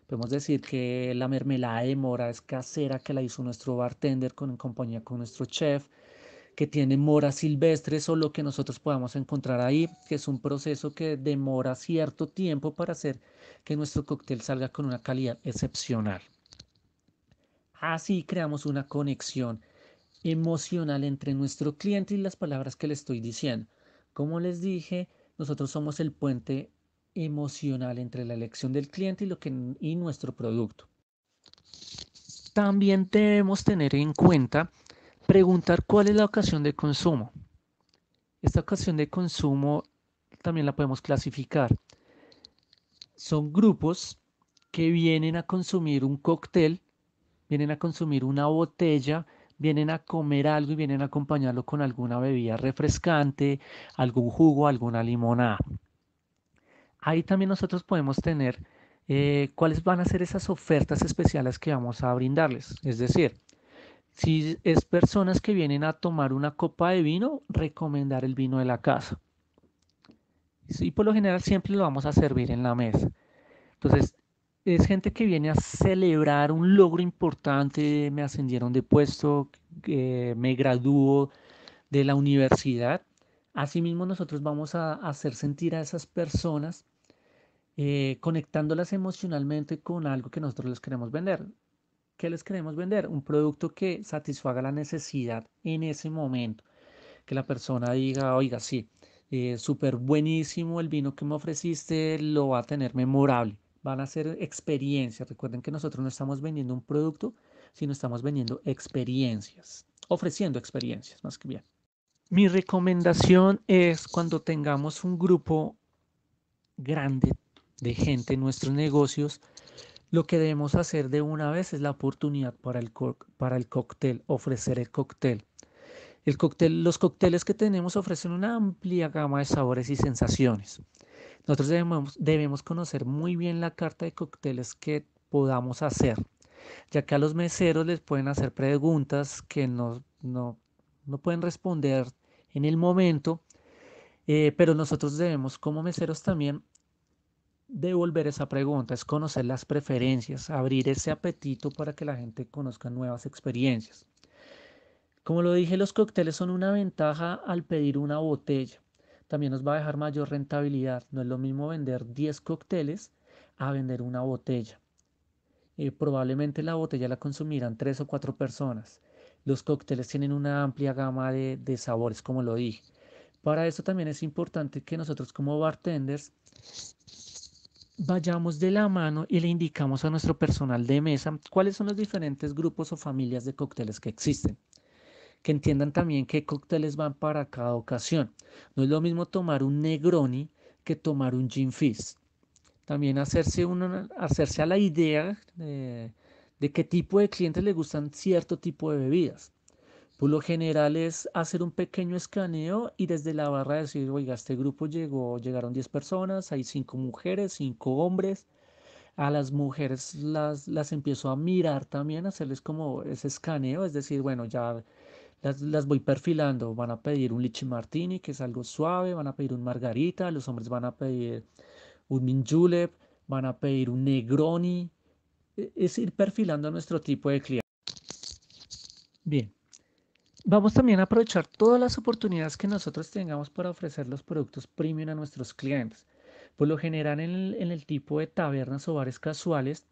Podemos decir que la mermelada de mora es casera, que la hizo nuestro bartender en compañía con nuestro chef, que tiene moras silvestres o lo que nosotros podamos encontrar ahí, que es un proceso que demora cierto tiempo para hacer que nuestro cóctel salga con una calidad excepcional. Así creamos una conexión emocional entre nuestro cliente y las palabras que le estoy diciendo. Como les dije, nosotros somos el puente emocional entre la elección del cliente y, lo que, nuestro producto. También debemos tener en cuenta preguntar cuál es la ocasión de consumo. Esta ocasión de consumo también la podemos clasificar. Son grupos que vienen a consumir un cóctel, vienen a consumir una botella, vienen a comer algo y vienen a acompañarlo con alguna bebida refrescante, algún jugo, alguna limonada. Ahí también nosotros podemos tener eh, cuáles van a ser esas ofertas especiales que vamos a brindarles. Es decir, si es personas que vienen a tomar una copa de vino, recomendar el vino de la casa. Y por lo general siempre lo vamos a servir en la mesa. Entonces, es gente que viene a celebrar un logro importante, me ascendieron de puesto, eh, me graduó de la universidad. Asimismo, nosotros vamos a hacer sentir a esas personas eh, conectándolas emocionalmente con algo que nosotros les queremos vender. ¿Qué les queremos vender? Un producto que satisfaga la necesidad en ese momento. Que la persona diga, oiga, sí, eh, súper buenísimo el vino que me ofreciste, lo va a tener memorable van a ser experiencias. Recuerden que nosotros no estamos vendiendo un producto, sino estamos vendiendo experiencias, ofreciendo experiencias más que bien. Mi recomendación es cuando tengamos un grupo grande de gente en nuestros negocios, lo que debemos hacer de una vez es la oportunidad para el, para el cóctel, ofrecer el cóctel. El cóctel, los cócteles que tenemos ofrecen una amplia gama de sabores y sensaciones. Nosotros debemos, conocer muy bien la carta de cócteles que podamos hacer, ya que a los meseros les pueden hacer preguntas que no, no, pueden responder en el momento, eh, pero nosotros debemos como meseros también devolver esa pregunta, es conocer las preferencias, abrir ese apetito para que la gente conozca nuevas experiencias. Como lo dije, los cócteles son una ventaja al pedir una botella también nos va a dejar mayor rentabilidad. No es lo mismo vender 10 cócteles a vender una botella. Eh, probablemente la botella la consumirán 3 o 4 personas. Los cócteles tienen una amplia gama de, de sabores, como lo dije. Para eso también es importante que nosotros como bartenders vayamos de la mano y le indicamos a nuestro personal de mesa cuáles son los diferentes grupos o familias de cócteles que existen que entiendan también qué cócteles van para cada ocasión. No es lo mismo tomar un Negroni que tomar un Gin Fizz. También hacerse, hacerse a la idea de, qué tipo de clientes le gustan cierto tipo de bebidas. Por lo general es hacer un pequeño escaneo y desde la barra decir, oiga, este grupo llegó, llegaron 10 personas, hay 5 mujeres, 5 hombres. A las mujeres las, las empiezo a mirar también, hacerles como ese escaneo, es decir, bueno, ya las, voy perfilando. Van a pedir un lichi martini, que es algo suave, van a pedir un margarita, los hombres van a pedir un min julep, van a pedir un negroni. E, es ir perfilando a nuestro tipo de cliente. Bien. Vamos también a aprovechar todas las oportunidades que nosotros tengamos para ofrecer los productos premium a nuestros clientes. Por lo general, en el tipo de tabernas o bares casuales,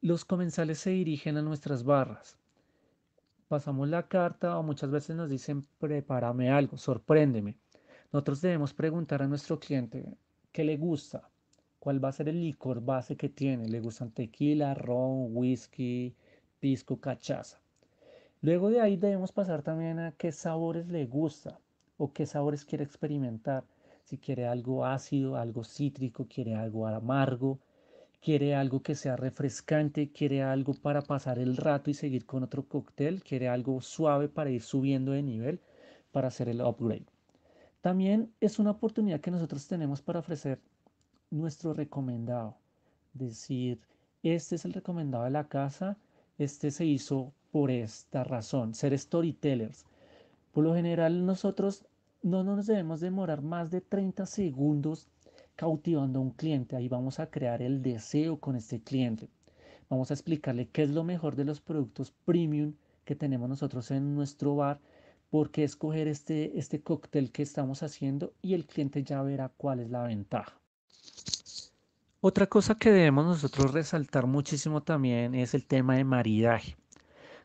los comensales se dirigen a nuestras barras pasamos la carta o muchas veces nos dicen, prepárame algo, sorpréndeme. Nosotros debemos preguntar a nuestro cliente qué le gusta, cuál va a ser el licor base que tiene. Le gustan tequila, ron, whisky, pisco, cachaza. Luego de ahí debemos pasar también a qué sabores le gusta o qué sabores quiere experimentar. Si quiere algo ácido, algo cítrico, quiere algo amargo, quiere algo que sea refrescante, quiere algo para pasar el rato y seguir con otro cóctel, quiere algo suave para ir subiendo de nivel, para hacer el upgrade. También es una oportunidad que nosotros tenemos para ofrecer nuestro recomendado, decir, este es el recomendado de la casa, este se hizo por esta razón, ser storytellers. Por lo general nosotros no nos debemos demorar más de 30 segundos cautivando a un cliente, ahí vamos a crear el deseo con este cliente. Vamos a explicarle qué es lo mejor de los productos premium que tenemos nosotros en nuestro bar, por qué escoger este, este cóctel que estamos haciendo y el cliente ya verá cuál es la ventaja. Otra cosa que debemos nosotros resaltar muchísimo también es el tema de maridaje.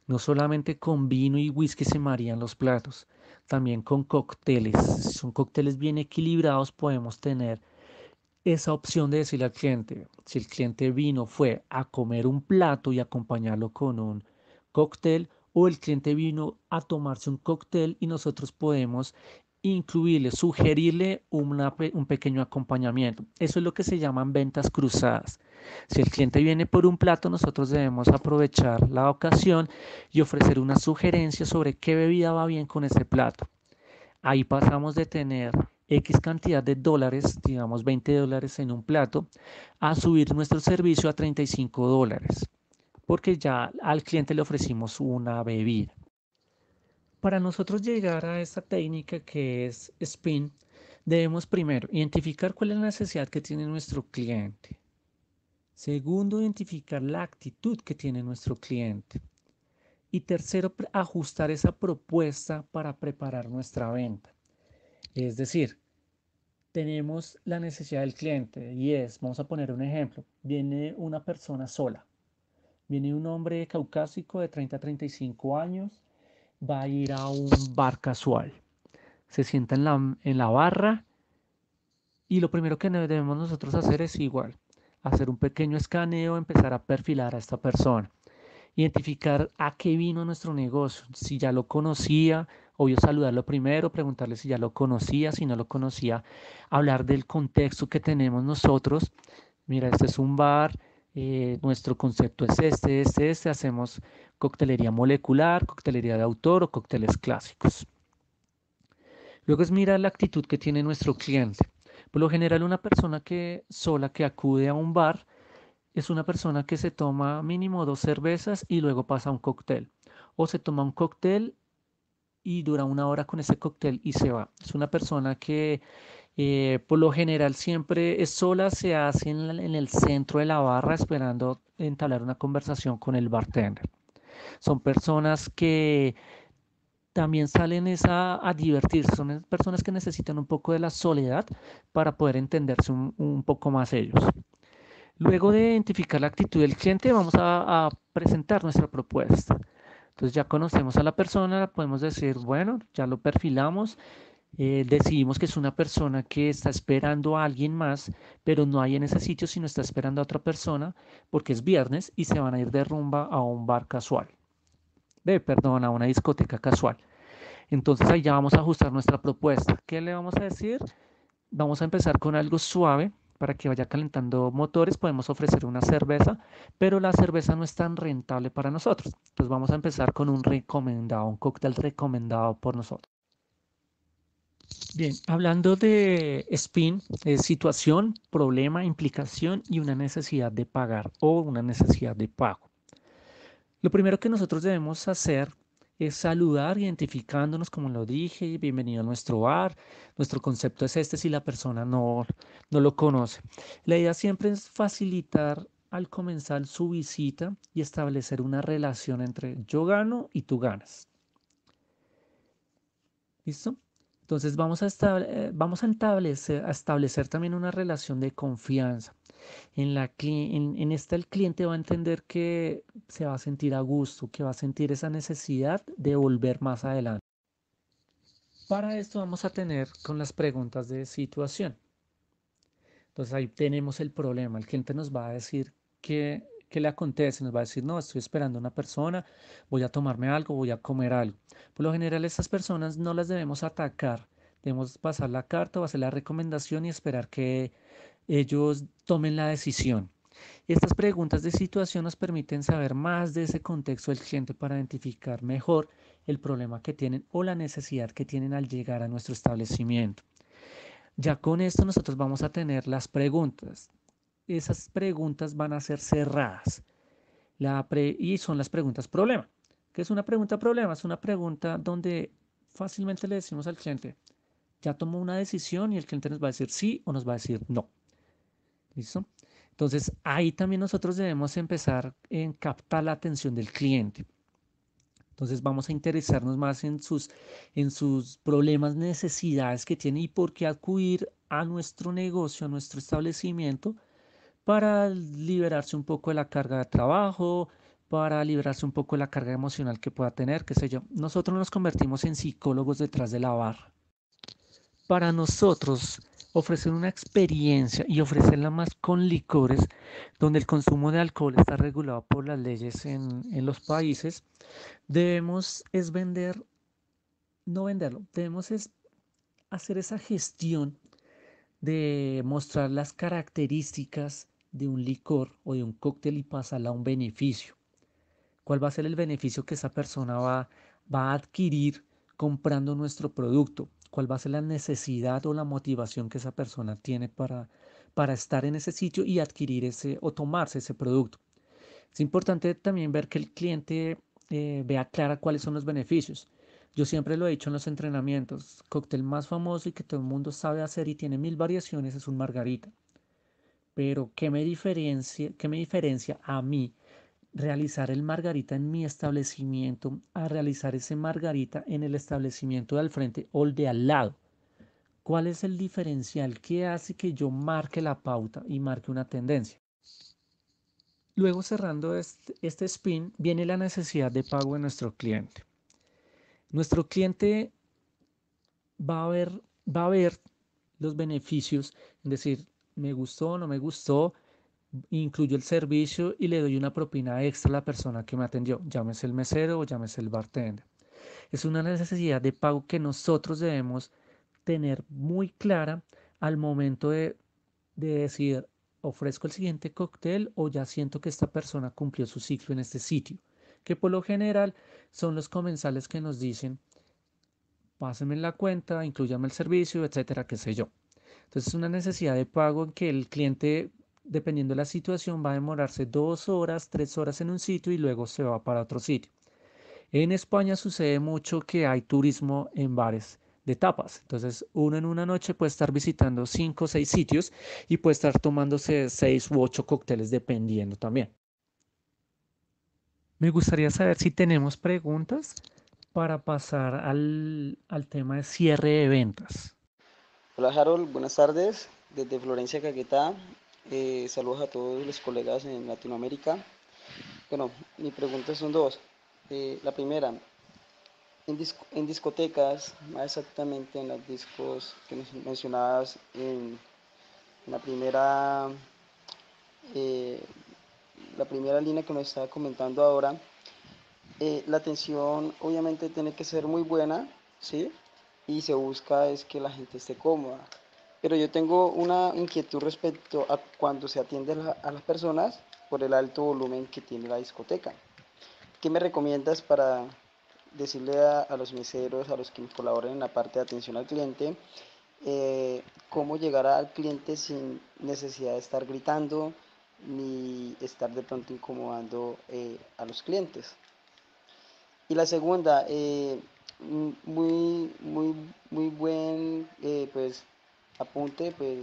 No solamente con vino y whisky se marían los platos, también con cócteles. Si son cócteles bien equilibrados podemos tener esa opción de decirle al cliente, si el cliente vino fue a comer un plato y acompañarlo con un cóctel, o el cliente vino a tomarse un cóctel y nosotros podemos incluirle, sugerirle un pequeño acompañamiento. Eso es lo que se llaman ventas cruzadas. Si el cliente viene por un plato, nosotros debemos aprovechar la ocasión y ofrecer una sugerencia sobre qué bebida va bien con ese plato. Ahí pasamos de tener X cantidad de dólares, digamos 20 dólares en un plato, a subir nuestro servicio a 35 dólares, porque ya al cliente le ofrecimos una bebida. Para nosotros llegar a esta técnica que es SPIN, debemos primero identificar cuál es la necesidad que tiene nuestro cliente. Segundo, identificar la actitud que tiene nuestro cliente. Y tercero, ajustar esa propuesta para preparar nuestra venta. Es decir, tenemos la necesidad del cliente y es, vamos a poner un ejemplo, viene una persona sola, viene un hombre caucásico de 30 a 35 años, va a ir a un bar casual, se sienta en la, en la barra y lo primero que debemos nosotros hacer es igual, hacer un pequeño escaneo, empezar a perfilar a esta persona, identificar a qué vino nuestro negocio, si ya lo conocía, obvio saludarlo primero, preguntarle si ya lo conocía, si no lo conocía, hablar del contexto que tenemos nosotros. Mira, este es un bar, eh, nuestro concepto es este, este, este, hacemos coctelería molecular, coctelería de autor o cócteles clásicos. Luego es mirar la actitud que tiene nuestro cliente. Por lo general, una persona que sola que acude a un bar es una persona que se toma mínimo dos cervezas y luego pasa a un cóctel. O se toma un cóctel y dura una hora con ese cóctel y se va. Es una persona que eh, por lo general siempre es sola, se hace en, el centro de la barra esperando entablar una conversación con el bartender. Son personas que también salen a divertirse. Son personas que necesitan un poco de la soledad para poder entenderse un, poco más ellos. Luego de identificar la actitud del cliente, vamos a presentar nuestra propuesta. Entonces ya conocemos a la persona, podemos decir, bueno, ya lo perfilamos, eh, decidimos que es una persona que está esperando a alguien más, pero no hay en ese sitio, sino está esperando a otra persona porque es viernes y se van a ir de rumba a un bar casual, de, perdón, a una discoteca casual. Entonces ahí ya vamos a ajustar nuestra propuesta. ¿Qué le vamos a decir? Vamos a empezar con algo suave para que vaya calentando motores, podemos ofrecer una cerveza, pero la cerveza no es tan rentable para nosotros. Entonces vamos a empezar con un recomendado, un cóctel recomendado por nosotros. Bien, hablando de spin, eh, situación, problema, implicación y una necesidad de pagar o una necesidad de pago. Lo primero que nosotros debemos hacer es saludar identificándonos, como lo dije, bienvenido a nuestro bar. Nuestro concepto es este si la persona no, no lo conoce. La idea siempre es facilitar al comenzar su visita y establecer una relación entre yo gano y tú ganas. ¿Listo? Entonces vamos a, eh, vamos a establecer también una relación de confianza en la en, esta el cliente va a entender que se va a sentir a gusto, que va a sentir esa necesidad de volver más adelante. Para esto vamos a tener con las preguntas de situación. Entonces ahí tenemos el problema. El cliente nos va a decir que ¿Qué le acontece? Nos va a decir, no, estoy esperando a una persona, voy a tomarme algo, voy a comer algo. Por lo general, estas personas no las debemos atacar. Debemos pasar la carta o hacer la recomendación y esperar que ellos tomen la decisión. Estas preguntas de situación nos permiten saber más de ese contexto del cliente para identificar mejor el problema que tienen o la necesidad que tienen al llegar a nuestro establecimiento. Ya con esto nosotros vamos a tener las preguntas. Esas preguntas van a ser cerradas. La y son las preguntas problema. ¿Qué es una pregunta problema? Es una pregunta donde fácilmente le decimos al cliente, ya tomó una decisión y el cliente nos va a decir sí o nos va a decir no. ¿Listo? Entonces, ahí también nosotros debemos empezar en captar la atención del cliente. Entonces vamos a interesarnos más en sus, en sus problemas, necesidades que tiene y por qué acudir a nuestro negocio, a nuestro establecimiento, para liberarse un poco de la carga de trabajo, para liberarse un poco de la carga emocional que pueda tener, qué sé yo. Nosotros nos convertimos en psicólogos detrás de la barra. Para nosotros, ofrecer una experiencia y ofrecerla más con licores, donde el consumo de alcohol está regulado por las leyes en, los países, debemos es vender, no venderlo, debemos es hacer esa gestión de mostrar las características de un licor o de un cóctel y pasarla a un beneficio. ¿Cuál va a ser el beneficio que esa persona va, va a adquirir comprando nuestro producto? cuál va a ser la necesidad o la motivación que esa persona tiene para, para estar en ese sitio y adquirir ese o tomarse ese producto. Es importante también ver que el cliente eh, vea clara cuáles son los beneficios. Yo siempre lo he dicho en los entrenamientos, cóctel más famoso y que todo el mundo sabe hacer y tiene mil variaciones es un margarita. Pero ¿qué me diferencia, qué me diferencia a mí realizar el margarita en mi establecimiento a realizar ese margarita en el establecimiento al frente o el de al lado. ¿Cuál es el diferencial que hace que yo marque la pauta y marque una tendencia? Luego cerrando este, este, spin viene la necesidad de pago de nuestro cliente. Nuestro cliente va a ver, va a ver los beneficios, es decir, me gustó, no me gustó, incluyo el servicio y le doy una propina extra a la persona que me atendió, llámese el mesero o llámese el bartender. Es una necesidad de pago que nosotros debemos tener muy clara al momento de, decir, ofrezco el siguiente cóctel o ya siento que esta persona cumplió su ciclo en este sitio, que por lo general son los comensales que nos dicen, pásenme la cuenta, incluyame el servicio, etcétera, qué sé yo. Entonces es una necesidad de pago en que el cliente dependiendo de la situación, va a demorarse dos horas, tres horas en un sitio y luego se va para otro sitio. En España sucede mucho que hay turismo en bares de tapas. Entonces, uno en una noche puede estar visitando cinco o seis sitios y puede estar tomándose seis u ocho cócteles, dependiendo también. Me gustaría saber si tenemos preguntas para pasar al, al tema de cierre de ventas. Hola Harold, buenas tardes. Desde Florencia, Caquetá, eh, saludos a todos los colegas en Latinoamérica. Bueno, mi pregunta son dos. Eh, la primera, en, discotecas, más exactamente en los discos que nos mencionabas en, la primera eh, la primera línea que nos estaba comentando ahora, la atención obviamente tiene que ser muy buena, ¿sí? Y se busca es que la gente esté cómoda. Pero yo tengo una inquietud respecto a cuando se atiende a las personas por el alto volumen que tiene la discoteca. ¿Qué me recomiendas para decirle a, los meseros, a los que me colaboran en la parte de atención al cliente, eh, cómo llegar al cliente sin necesidad de estar gritando ni estar de pronto incomodando eh, a los clientes? Y la segunda, eh, muy, muy, muy buen, pues apunte pues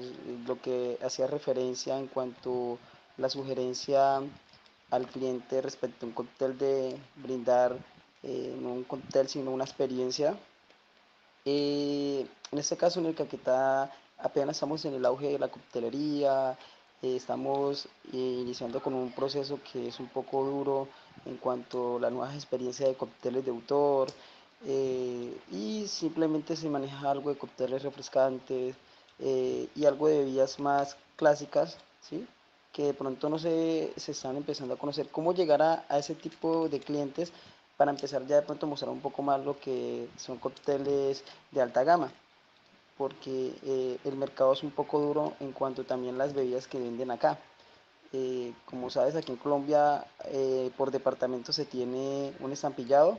lo que hacía referencia en cuanto a la sugerencia al cliente respecto a un cóctel de brindar eh, no un cóctel sino una experiencia eh, en este caso en el Caquetá apenas estamos en el auge de la coctelería eh, estamos eh, iniciando con un proceso que es un poco duro en cuanto a las nuevas experiencias de cócteles de autor y simplemente se maneja algo de cócteles refrescantes, eh, y algo de bebidas más clásicas, ¿sí? que de pronto no se, se están empezando a conocer. ¿Cómo llegar a, a, ese tipo de clientes para empezar ya de pronto a mostrar un poco más lo que son cócteles de alta gama? Porque eh, el mercado es un poco duro en cuanto también las bebidas que venden acá. Eh, como sabes, aquí en Colombia por departamento se tiene un estampillado,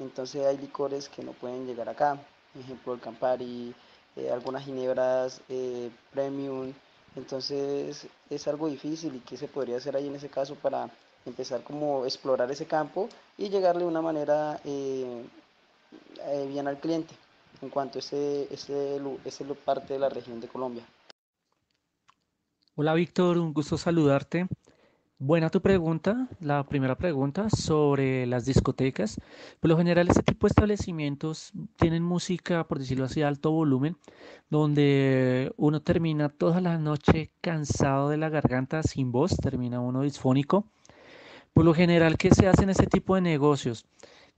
entonces hay licores que no pueden llegar acá. ejemplo, el Campari, eh, algunas ginebras eh, premium. Entonces es algo difícil y qué se podría hacer ahí en ese caso para empezar como explorar ese campo y llegarle de una manera eh, bien al cliente en cuanto a ese, ese, parte de la región de Colombia. Hola Víctor, un gusto saludarte. Buena tu pregunta, la primera pregunta sobre las discotecas. Por lo general, este tipo de establecimientos tienen música, por decirlo así, de alto volumen, donde uno termina toda la noche cansado de la garganta, sin voz, termina uno disfónico. Por lo general, ¿qué se hace en este tipo de negocios?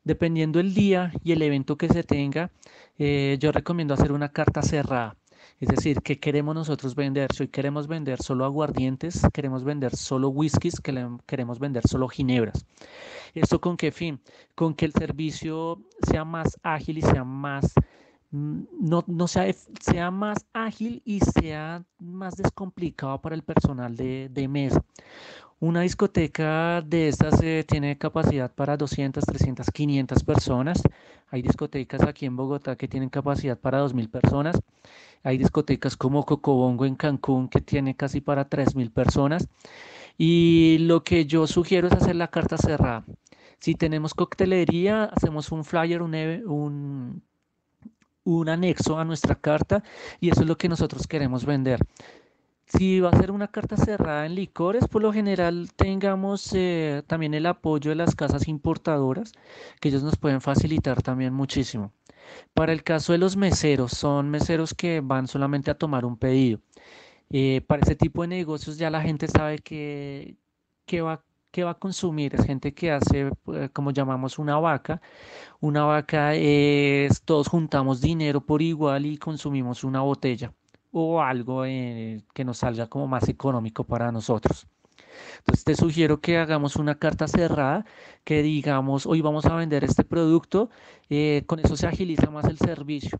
Dependiendo el día y el evento que se tenga, eh, yo recomiendo hacer una carta cerrada. Es decir, ¿qué queremos nosotros vender? Si hoy queremos vender solo aguardientes, queremos vender solo whiskies, queremos vender solo ginebras. ¿Esto con qué fin? Con que el servicio sea más ágil y sea más mm, no, sea, más ágil y sea más descomplicado para el personal de, de, mesa. Una discoteca de estas eh, tiene capacidad para 200, 300, 500 personas. Hay discotecas aquí en Bogotá que tienen capacidad para 2.000 personas. Hay discotecas como Cocobongo en Cancún que tiene casi para 3.000 personas. Y lo que yo sugiero es hacer la carta cerrada. Si tenemos coctelería, hacemos un flyer, un, un anexo a nuestra carta y eso es lo que nosotros queremos vender si va a ser una carta cerrada en licores, por lo general tengamos eh, también el apoyo de las casas importadoras, que ellos nos pueden facilitar también muchísimo. Para el caso de los meseros, son meseros que van solamente a tomar un pedido. Eh, para ese tipo de negocios ya la gente sabe que, va a que va a consumir es gente que hace, eh, como llamamos, una vaca. Una vaca es, todos juntamos dinero por igual y consumimos una botella o algo eh, que nos salga como más económico para nosotros. Entonces te sugiero que hagamos una carta cerrada, que digamos, hoy vamos a vender este producto, eh, con eso se agiliza más el servicio.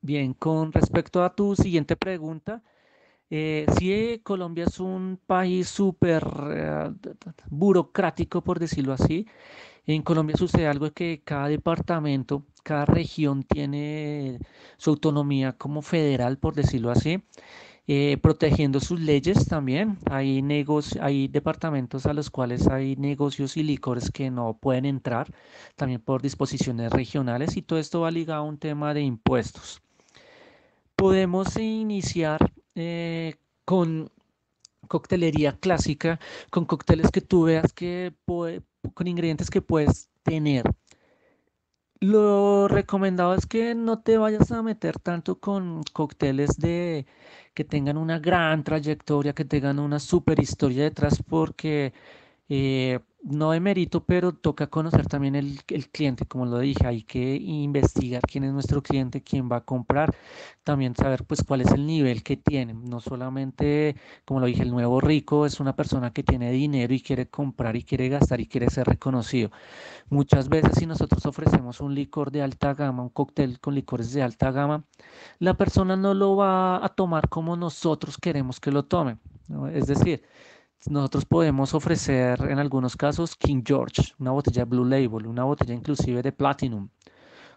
Bien, con respecto a tu siguiente pregunta, eh, si Colombia es un país súper burocrático, por decirlo así, en Colombia sucede algo que cada departamento, cada región tiene su autonomía como federal, por decirlo así, eh, protegiendo sus leyes también. Hay, hay departamentos a los cuales hay negocios y licores que no pueden entrar, también por disposiciones regionales, y todo esto va ligado a un tema de impuestos. Podemos iniciar eh, con coctelería clásica, con cócteles que tú veas que puede con ingredientes que puedes tener. Lo recomendado es que no te vayas a meter tanto con cócteles de que tengan una gran trayectoria, que tengan una super historia detrás, porque eh, no de mérito, pero toca conocer también el, cliente, como lo dije, hay que investigar quién es nuestro cliente, quién va a comprar, también saber pues cuál es el nivel que tiene, no solamente, como lo dije, el nuevo rico es una persona que tiene dinero y quiere comprar y quiere gastar y quiere ser reconocido. Muchas veces si nosotros ofrecemos un licor de alta gama, un cóctel con licores de alta gama, la persona no lo va a tomar como nosotros queremos que lo tome, es decir, nosotros podemos ofrecer en algunos casos King George, una botella Blue Label, una botella inclusive de Platinum,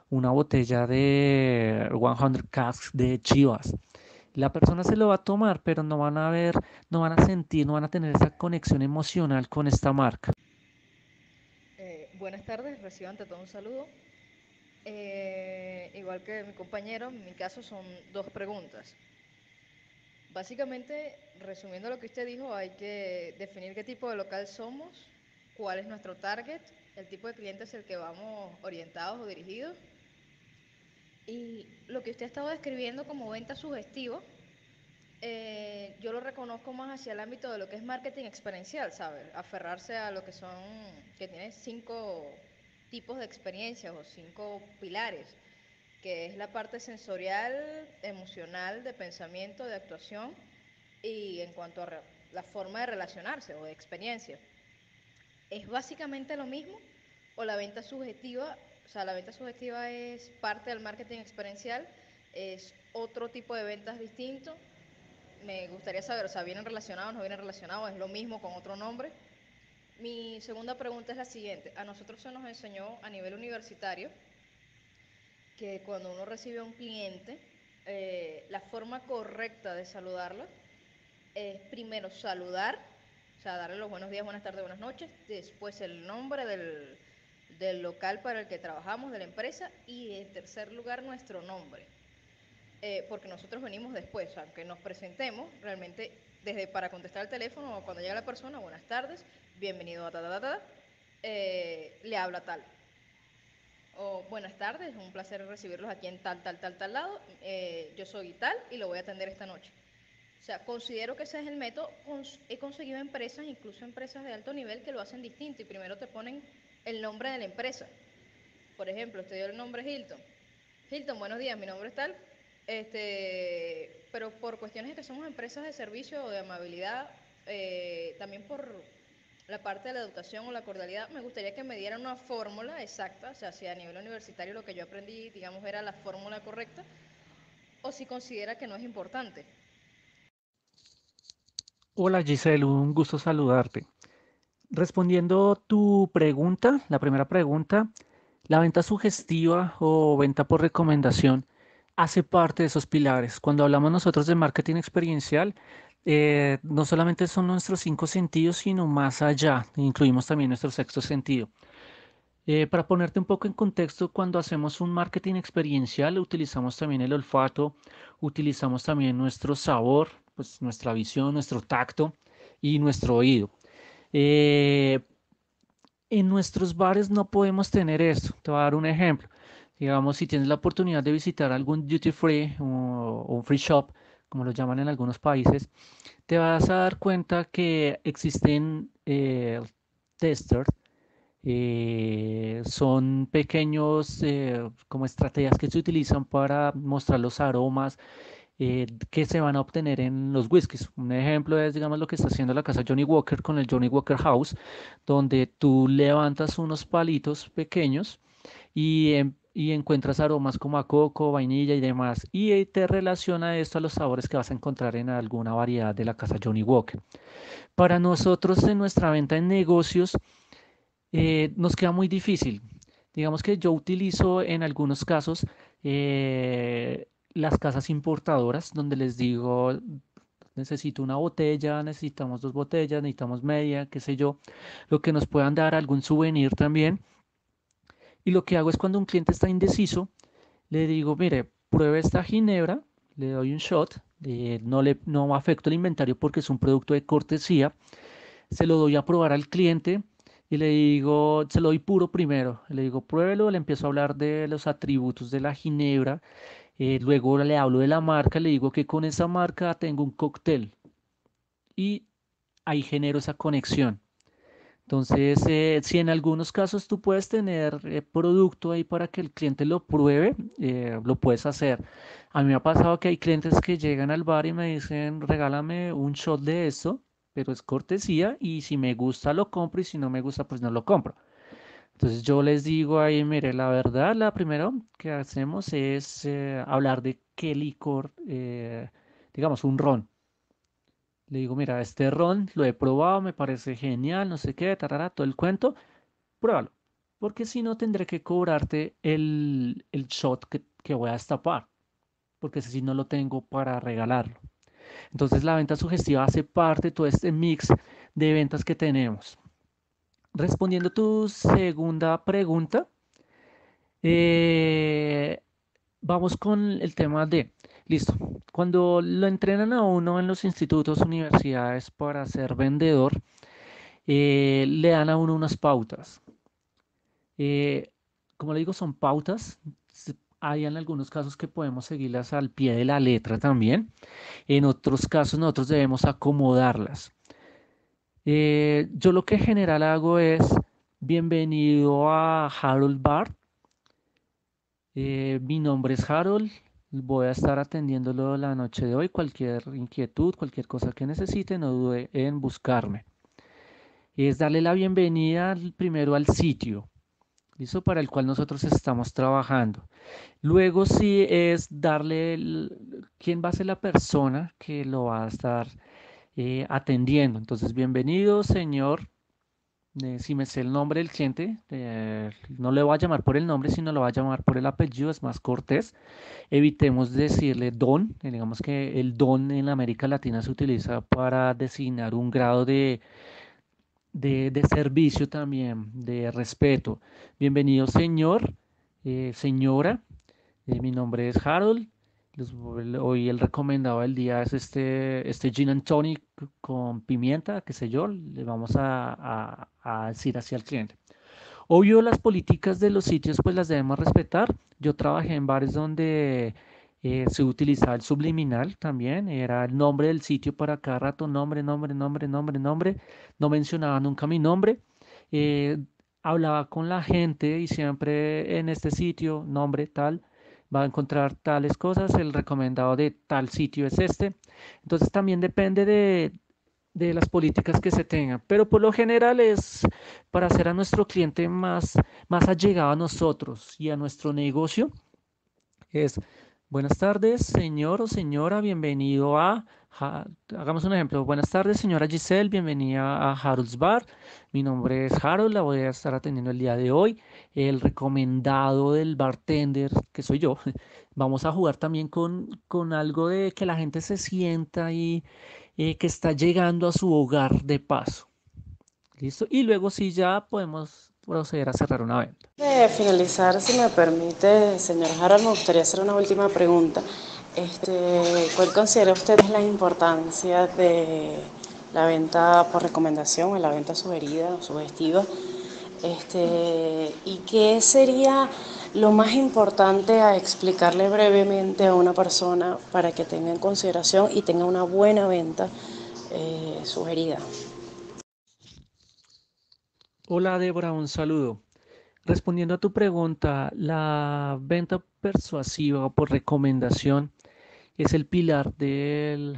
una botella de 100 Casks de Chivas. La persona se lo va a tomar, pero no van a ver, no van a sentir, no van a tener esa conexión emocional con esta marca. Eh, buenas tardes, recibo ante todo un saludo. Eh, igual que mi compañero, en mi caso son dos preguntas. Básicamente, resumiendo lo que usted dijo, hay que definir qué tipo de local somos, cuál es nuestro target, el tipo de cliente es el que vamos orientados o dirigidos. Y lo que usted ha estado describiendo como venta sugestiva, eh, yo lo reconozco más hacia el ámbito de lo que es marketing experiencial, ¿sabes? Aferrarse a lo que son, que tiene cinco tipos de experiencias o cinco pilares que es la parte sensorial, emocional, de pensamiento, de actuación y en cuanto a la forma de relacionarse o de experiencia. ¿Es básicamente lo mismo o la venta subjetiva, o sea, la venta subjetiva es parte del marketing experiencial, es otro tipo de ventas distinto? Me gustaría saber, o sea, ¿vienen relacionados, no vienen relacionados, es lo mismo con otro nombre? Mi segunda pregunta es la siguiente. A nosotros se nos enseñó a nivel universitario que cuando uno recibe a un cliente, eh, la forma correcta de saludarlo es primero saludar, o sea, darle los buenos días, buenas tardes, buenas noches, después el nombre del, local para el que trabajamos, de la empresa, y en tercer lugar nuestro nombre. Eh, porque nosotros venimos después, aunque nos presentemos, realmente desde para contestar el teléfono o cuando llega la persona, buenas tardes, bienvenido a ta, ta, ta, eh, le habla tal buenas tardes, un placer recibirlos aquí en tal, tal, tal, tal lado. Eh, yo soy tal y lo voy a atender esta noche. O sea, considero que ese es el método. He conseguido empresas, incluso empresas de alto nivel, que lo hacen distinto y primero te ponen el nombre de la empresa. Por ejemplo, usted dio el nombre Hilton. Hilton, buenos días, mi nombre es tal. Este, pero por cuestiones de que somos empresas de servicio o de amabilidad, eh, también por la parte de la educación o la cordialidad, me gustaría que me dieran una fórmula exacta, o sea, si a nivel universitario lo que yo aprendí, digamos, era la fórmula correcta, o si considera que no es importante. Hola Giselle, un gusto saludarte. Respondiendo tu pregunta, la primera pregunta, la venta sugestiva o venta por recomendación hace parte de esos pilares. Cuando hablamos nosotros de marketing experiencial, eh, no solamente son nuestros cinco sentidos, sino más allá, incluimos también nuestro sexto sentido. Eh, para ponerte un poco en contexto, cuando hacemos un marketing experiencial, utilizamos también el olfato, utilizamos también nuestro sabor, pues nuestra visión, nuestro tacto y nuestro oído. Eh, en nuestros bares no podemos tener esto. Te voy a dar un ejemplo. Digamos, si tienes la oportunidad de visitar algún duty free o un free shop, como lo llaman en algunos países, te vas a dar cuenta que existen eh, testers, eh, son pequeños eh, como estrategias que se utilizan para mostrar los aromas que se van a obtener en los whiskies. Un ejemplo es, digamos, lo que está haciendo la casa Johnny Walker con el Johnny Walker House, donde tú levantas unos palitos pequeños y em, y encuentras aromas como a coco, vainilla y demás. Y eh, te relaciona esto a los sabores que vas a encontrar en alguna variedad de la casa Johnny Walker. Para nosotros en nuestra venta en negocios eh, nos queda muy difícil. Digamos que yo utilizo en algunos casos eh, las casas importadoras donde les digo necesito una botella, necesitamos dos botellas, necesitamos media, qué sé yo, lo que nos puedan dar algún souvenir también y lo que hago es cuando un cliente está indeciso, le digo, mire, pruebe esta ginebra, le doy un shot, eh, no, le, no afecto el inventario porque es un producto de cortesía, se lo doy a probar al cliente y le digo, se lo doy puro primero, le digo, pruébelo, le empiezo a hablar de los atributos de la ginebra, eh, luego le hablo de la marca, le digo que con esa marca tengo un cóctel y ahí genero esa conexión. Entonces, eh, si en algunos casos tú puedes tener eh, producto ahí para que el cliente lo pruebe, eh, lo puedes hacer. A mí me ha pasado que hay clientes que llegan al bar y me dicen, regálame un shot de eso", pero es cortesía y si me gusta lo compro y si no me gusta pues no lo compro. Entonces yo les digo ahí, mire, la verdad, la primero que hacemos es hablar de qué licor, digamos, un ron le digo, mira, este ron lo he probado, me parece genial, no sé qué, tarara, todo el cuento. Pruébalo, porque si no tendré que cobrarte el, shot que, voy a destapar, porque si no lo tengo para regalarlo. Entonces la venta sugestiva hace parte de todo este mix de ventas que tenemos. Respondiendo a tu segunda pregunta, eh, vamos con el tema de Listo. Cuando lo entrenan a uno en los institutos, universidades para ser vendedor, eh, le dan a uno unas pautas. Eh, como le digo, son pautas. Hay en algunos casos que podemos seguirlas al pie de la letra también. En otros casos nosotros debemos acomodarlas. Eh, yo lo que en general hago es, bienvenido a Harold Bart. mi nombre es Harold, Voy a estar atendiéndolo la noche de hoy. Cualquier inquietud, cualquier cosa que necesite, no dude en buscarme. Es darle la bienvenida primero al sitio, ¿listo? Para el cual nosotros estamos trabajando. Luego sí es darle quién va a ser la persona que lo va a estar eh, atendiendo. Entonces, bienvenido, señor si me sé el nombre del cliente, no le voy a llamar por el nombre, sino lo voy a llamar por el apellido, es más cortés. Evitemos decirle don, eh, digamos que el don en América Latina se utiliza para designar un grado de, de, de servicio también, de respeto. Bienvenido señor, eh, señora, eh, mi nombre es Harold, hoy el recomendado del día es este, este gin and tonic con pimienta, qué sé yo, le vamos a, decir hacia el cliente. Obvio, las políticas de los sitios pues las debemos respetar. Yo trabajé en bares donde eh, se utilizaba el subliminal también, era el nombre del sitio para cada rato, nombre, nombre, nombre, nombre, nombre. No mencionaba nunca mi nombre. Eh, hablaba con la gente y siempre en este sitio, nombre tal, va a encontrar tales cosas, el recomendado de tal sitio es este. Entonces también depende de, de las políticas que se tengan, pero por lo general es para hacer a nuestro cliente más, más allegado a nosotros y a nuestro negocio. Es buenas tardes, señor o señora, bienvenido a hagamos un ejemplo. Buenas tardes, señora Giselle. Bienvenida a Harold's Bar. Mi nombre es Harold. La voy a estar atendiendo el día de hoy. El recomendado del bartender, que soy yo. Vamos a jugar también con, algo de que la gente se sienta y eh, que está llegando a su hogar de paso. ¿Listo? Y luego si ya podemos proceder a cerrar una venta. Eh, finalizar, si me permite, señor Harold, me gustaría hacer una última pregunta. Este, ¿Cuál considera usted la importancia de la venta por recomendación o la venta sugerida o sugestiva? Este, ¿Y qué sería lo más importante a explicarle brevemente a una persona para que tenga en consideración y tenga una buena venta eh, sugerida? Hola Débora, un saludo. Respondiendo a tu pregunta, la venta persuasiva o por recomendación es el pilar de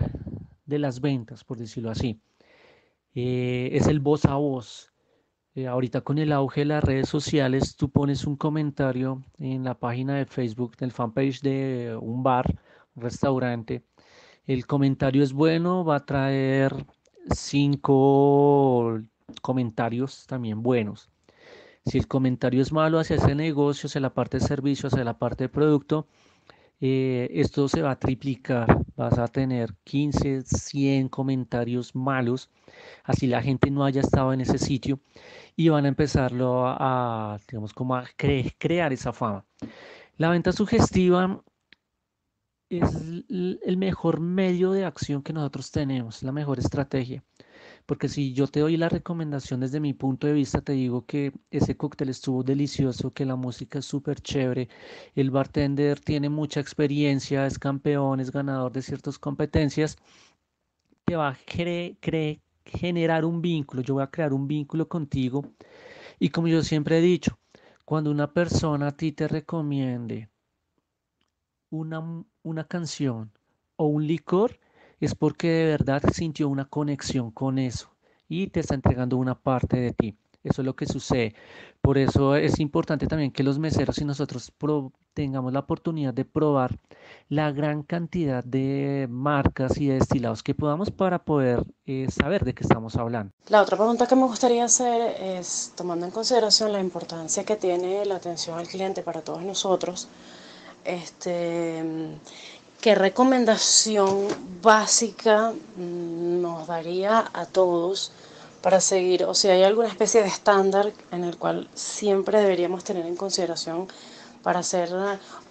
las ventas, por decirlo así. Eh, es el voz a voz. Eh, ahorita con el auge de las redes sociales, tú pones un comentario en la página de Facebook, del fanpage de un bar, un restaurante. El comentario es bueno, va a traer cinco comentarios también buenos. Si el comentario es malo hacia ese negocio, hacia la parte de servicio, hacia la parte de producto, eh, esto se va a triplicar, vas a tener 15, 100 comentarios malos, así la gente no haya estado en ese sitio y van a empezarlo a, como crear esa fama. La venta sugestiva es el mejor medio de acción que nosotros tenemos, la mejor estrategia. Porque si yo te doy las recomendaciones desde mi punto de vista, te digo que ese cóctel estuvo delicioso, que la música es súper chévere, el bartender tiene mucha experiencia, es campeón, es ganador de ciertas competencias, te va a generar un vínculo, yo voy a crear un vínculo contigo. Y como yo siempre he dicho, cuando una persona a ti te recomiende una, una canción o un licor, es porque de verdad sintió una conexión con eso y te está entregando una parte de ti. Eso es lo que sucede. Por eso es importante también que los meseros y nosotros tengamos la oportunidad de probar la gran cantidad de marcas y de destilados que podamos para poder eh, saber de qué estamos hablando. La otra pregunta que me gustaría hacer es, tomando en consideración la importancia que tiene la atención al cliente para todos nosotros, este, ¿Qué recomendación básica mm, nos daría a todos para seguir? O si sea, hay alguna especie de estándar en el cual siempre deberíamos tener en consideración para hacer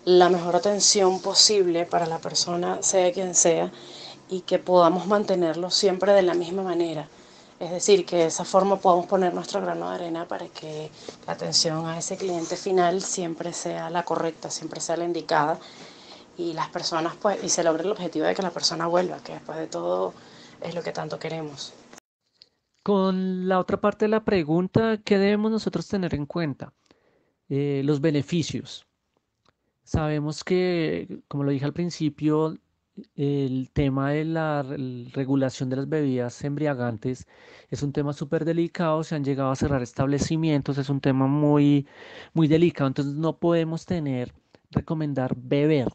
la mejor atención posible para la persona, sea quien sea, y que podamos mantenerlo siempre de la misma manera. Es decir, que de esa forma podamos poner nuestro grano de arena para que la atención a ese cliente final siempre sea la correcta, siempre sea la indicada y las personas pues y se logra el objetivo de que la persona vuelva, que después de todo es lo que tanto queremos. Con la otra parte de la pregunta, ¿qué debemos nosotros tener en cuenta? Eh, los beneficios. Sabemos que, como lo dije al principio, el tema de la regulación de las bebidas embriagantes es un tema súper delicado, se han llegado a cerrar establecimientos, es un tema muy, muy delicado, entonces no podemos tener, recomendar beber,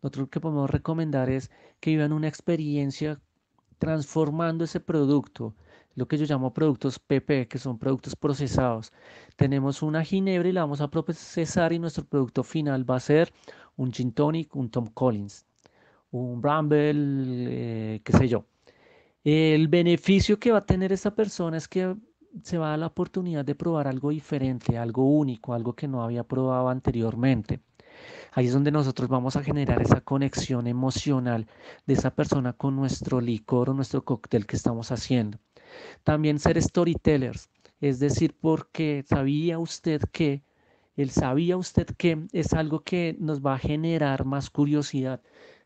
otro que podemos recomendar es que vivan una experiencia transformando ese producto, lo que yo llamo productos PP, que son productos procesados. Tenemos una ginebra y la vamos a procesar y nuestro producto final va a ser un gin tonic, un Tom Collins, un Bramble, eh, qué sé yo. El beneficio que va a tener esta persona es que se va a dar la oportunidad de probar algo diferente, algo único, algo que no había probado anteriormente. Ahí es donde nosotros vamos a generar esa conexión emocional de esa persona con nuestro licor o nuestro cóctel que estamos haciendo. También ser storytellers, es decir, porque sabía usted que, él sabía usted que es algo que nos va a generar más curiosidad.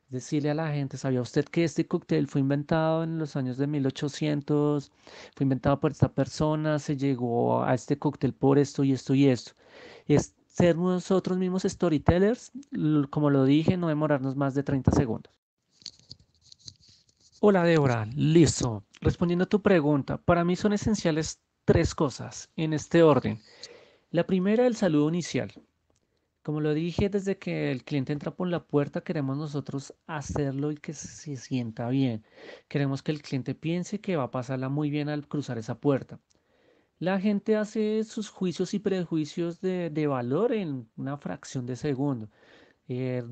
Decirle a la gente, ¿sabía usted que este cóctel fue inventado en los años de 1800? Fue inventado por esta persona, se llegó a este cóctel por esto y esto y esto ser nosotros mismos storytellers, como lo dije, no demorarnos más de 30 segundos. Hola Débora, listo. Respondiendo a tu pregunta, para mí son esenciales tres cosas en este orden. La primera, el saludo inicial. Como lo dije, desde que el cliente entra por la puerta, queremos nosotros hacerlo y que se sienta bien. Queremos que el cliente piense que va a pasarla muy bien al cruzar esa puerta. La gente hace sus juicios y prejuicios de, valor en una fracción de segundo. Eh,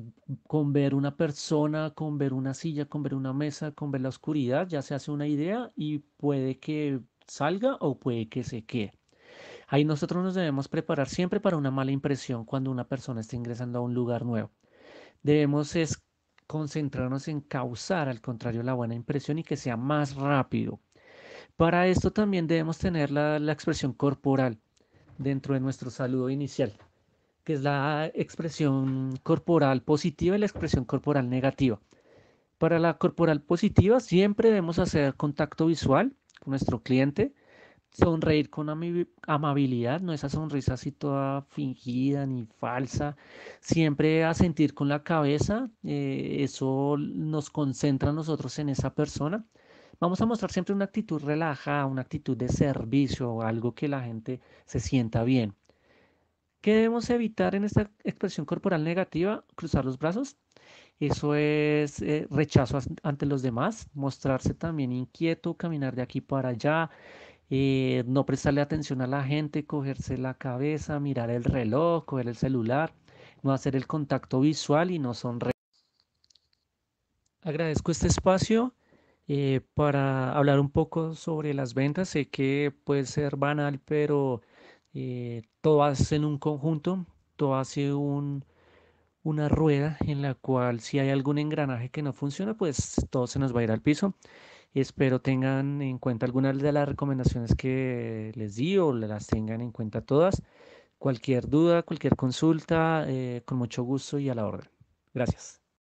con ver una persona, con ver una silla, con ver una mesa, con ver la oscuridad, ya se hace una idea y puede que salga o puede que se quede. Ahí nosotros nos debemos preparar siempre para una mala impresión cuando una persona está ingresando a un lugar nuevo. Debemos concentrarnos en causar, al contrario, la buena impresión y que sea más rápido, para esto también debemos tener la, expresión corporal dentro de nuestro saludo inicial, que es la expresión corporal positiva y la expresión corporal negativa. Para la corporal positiva siempre debemos hacer contacto visual con nuestro cliente, sonreír con amabilidad, no esa sonrisa así toda fingida ni falsa, siempre asentir con la cabeza, eh, eso nos concentra a nosotros en esa persona. Vamos a mostrar siempre una actitud relajada, una actitud de servicio, algo que la gente se sienta bien. ¿Qué debemos evitar en esta expresión corporal negativa? Cruzar los brazos. Eso es eh, rechazo ante los demás, mostrarse también inquieto, caminar de aquí para allá, eh, no prestarle atención a la gente, cogerse la cabeza, mirar el reloj, coger el celular, no hacer el contacto visual y no sonreír. Agradezco este espacio eh, para hablar un poco sobre las ventas. Sé que puede ser banal, pero eh, todo en un conjunto, todo hace un, una rueda en la cual si hay algún engranaje que no funciona, pues todo se nos va a ir al piso. Espero tengan en cuenta algunas de las recomendaciones que les di o las tengan en cuenta todas. Cualquier duda, cualquier consulta, eh, con mucho gusto y a la orden. Gracias.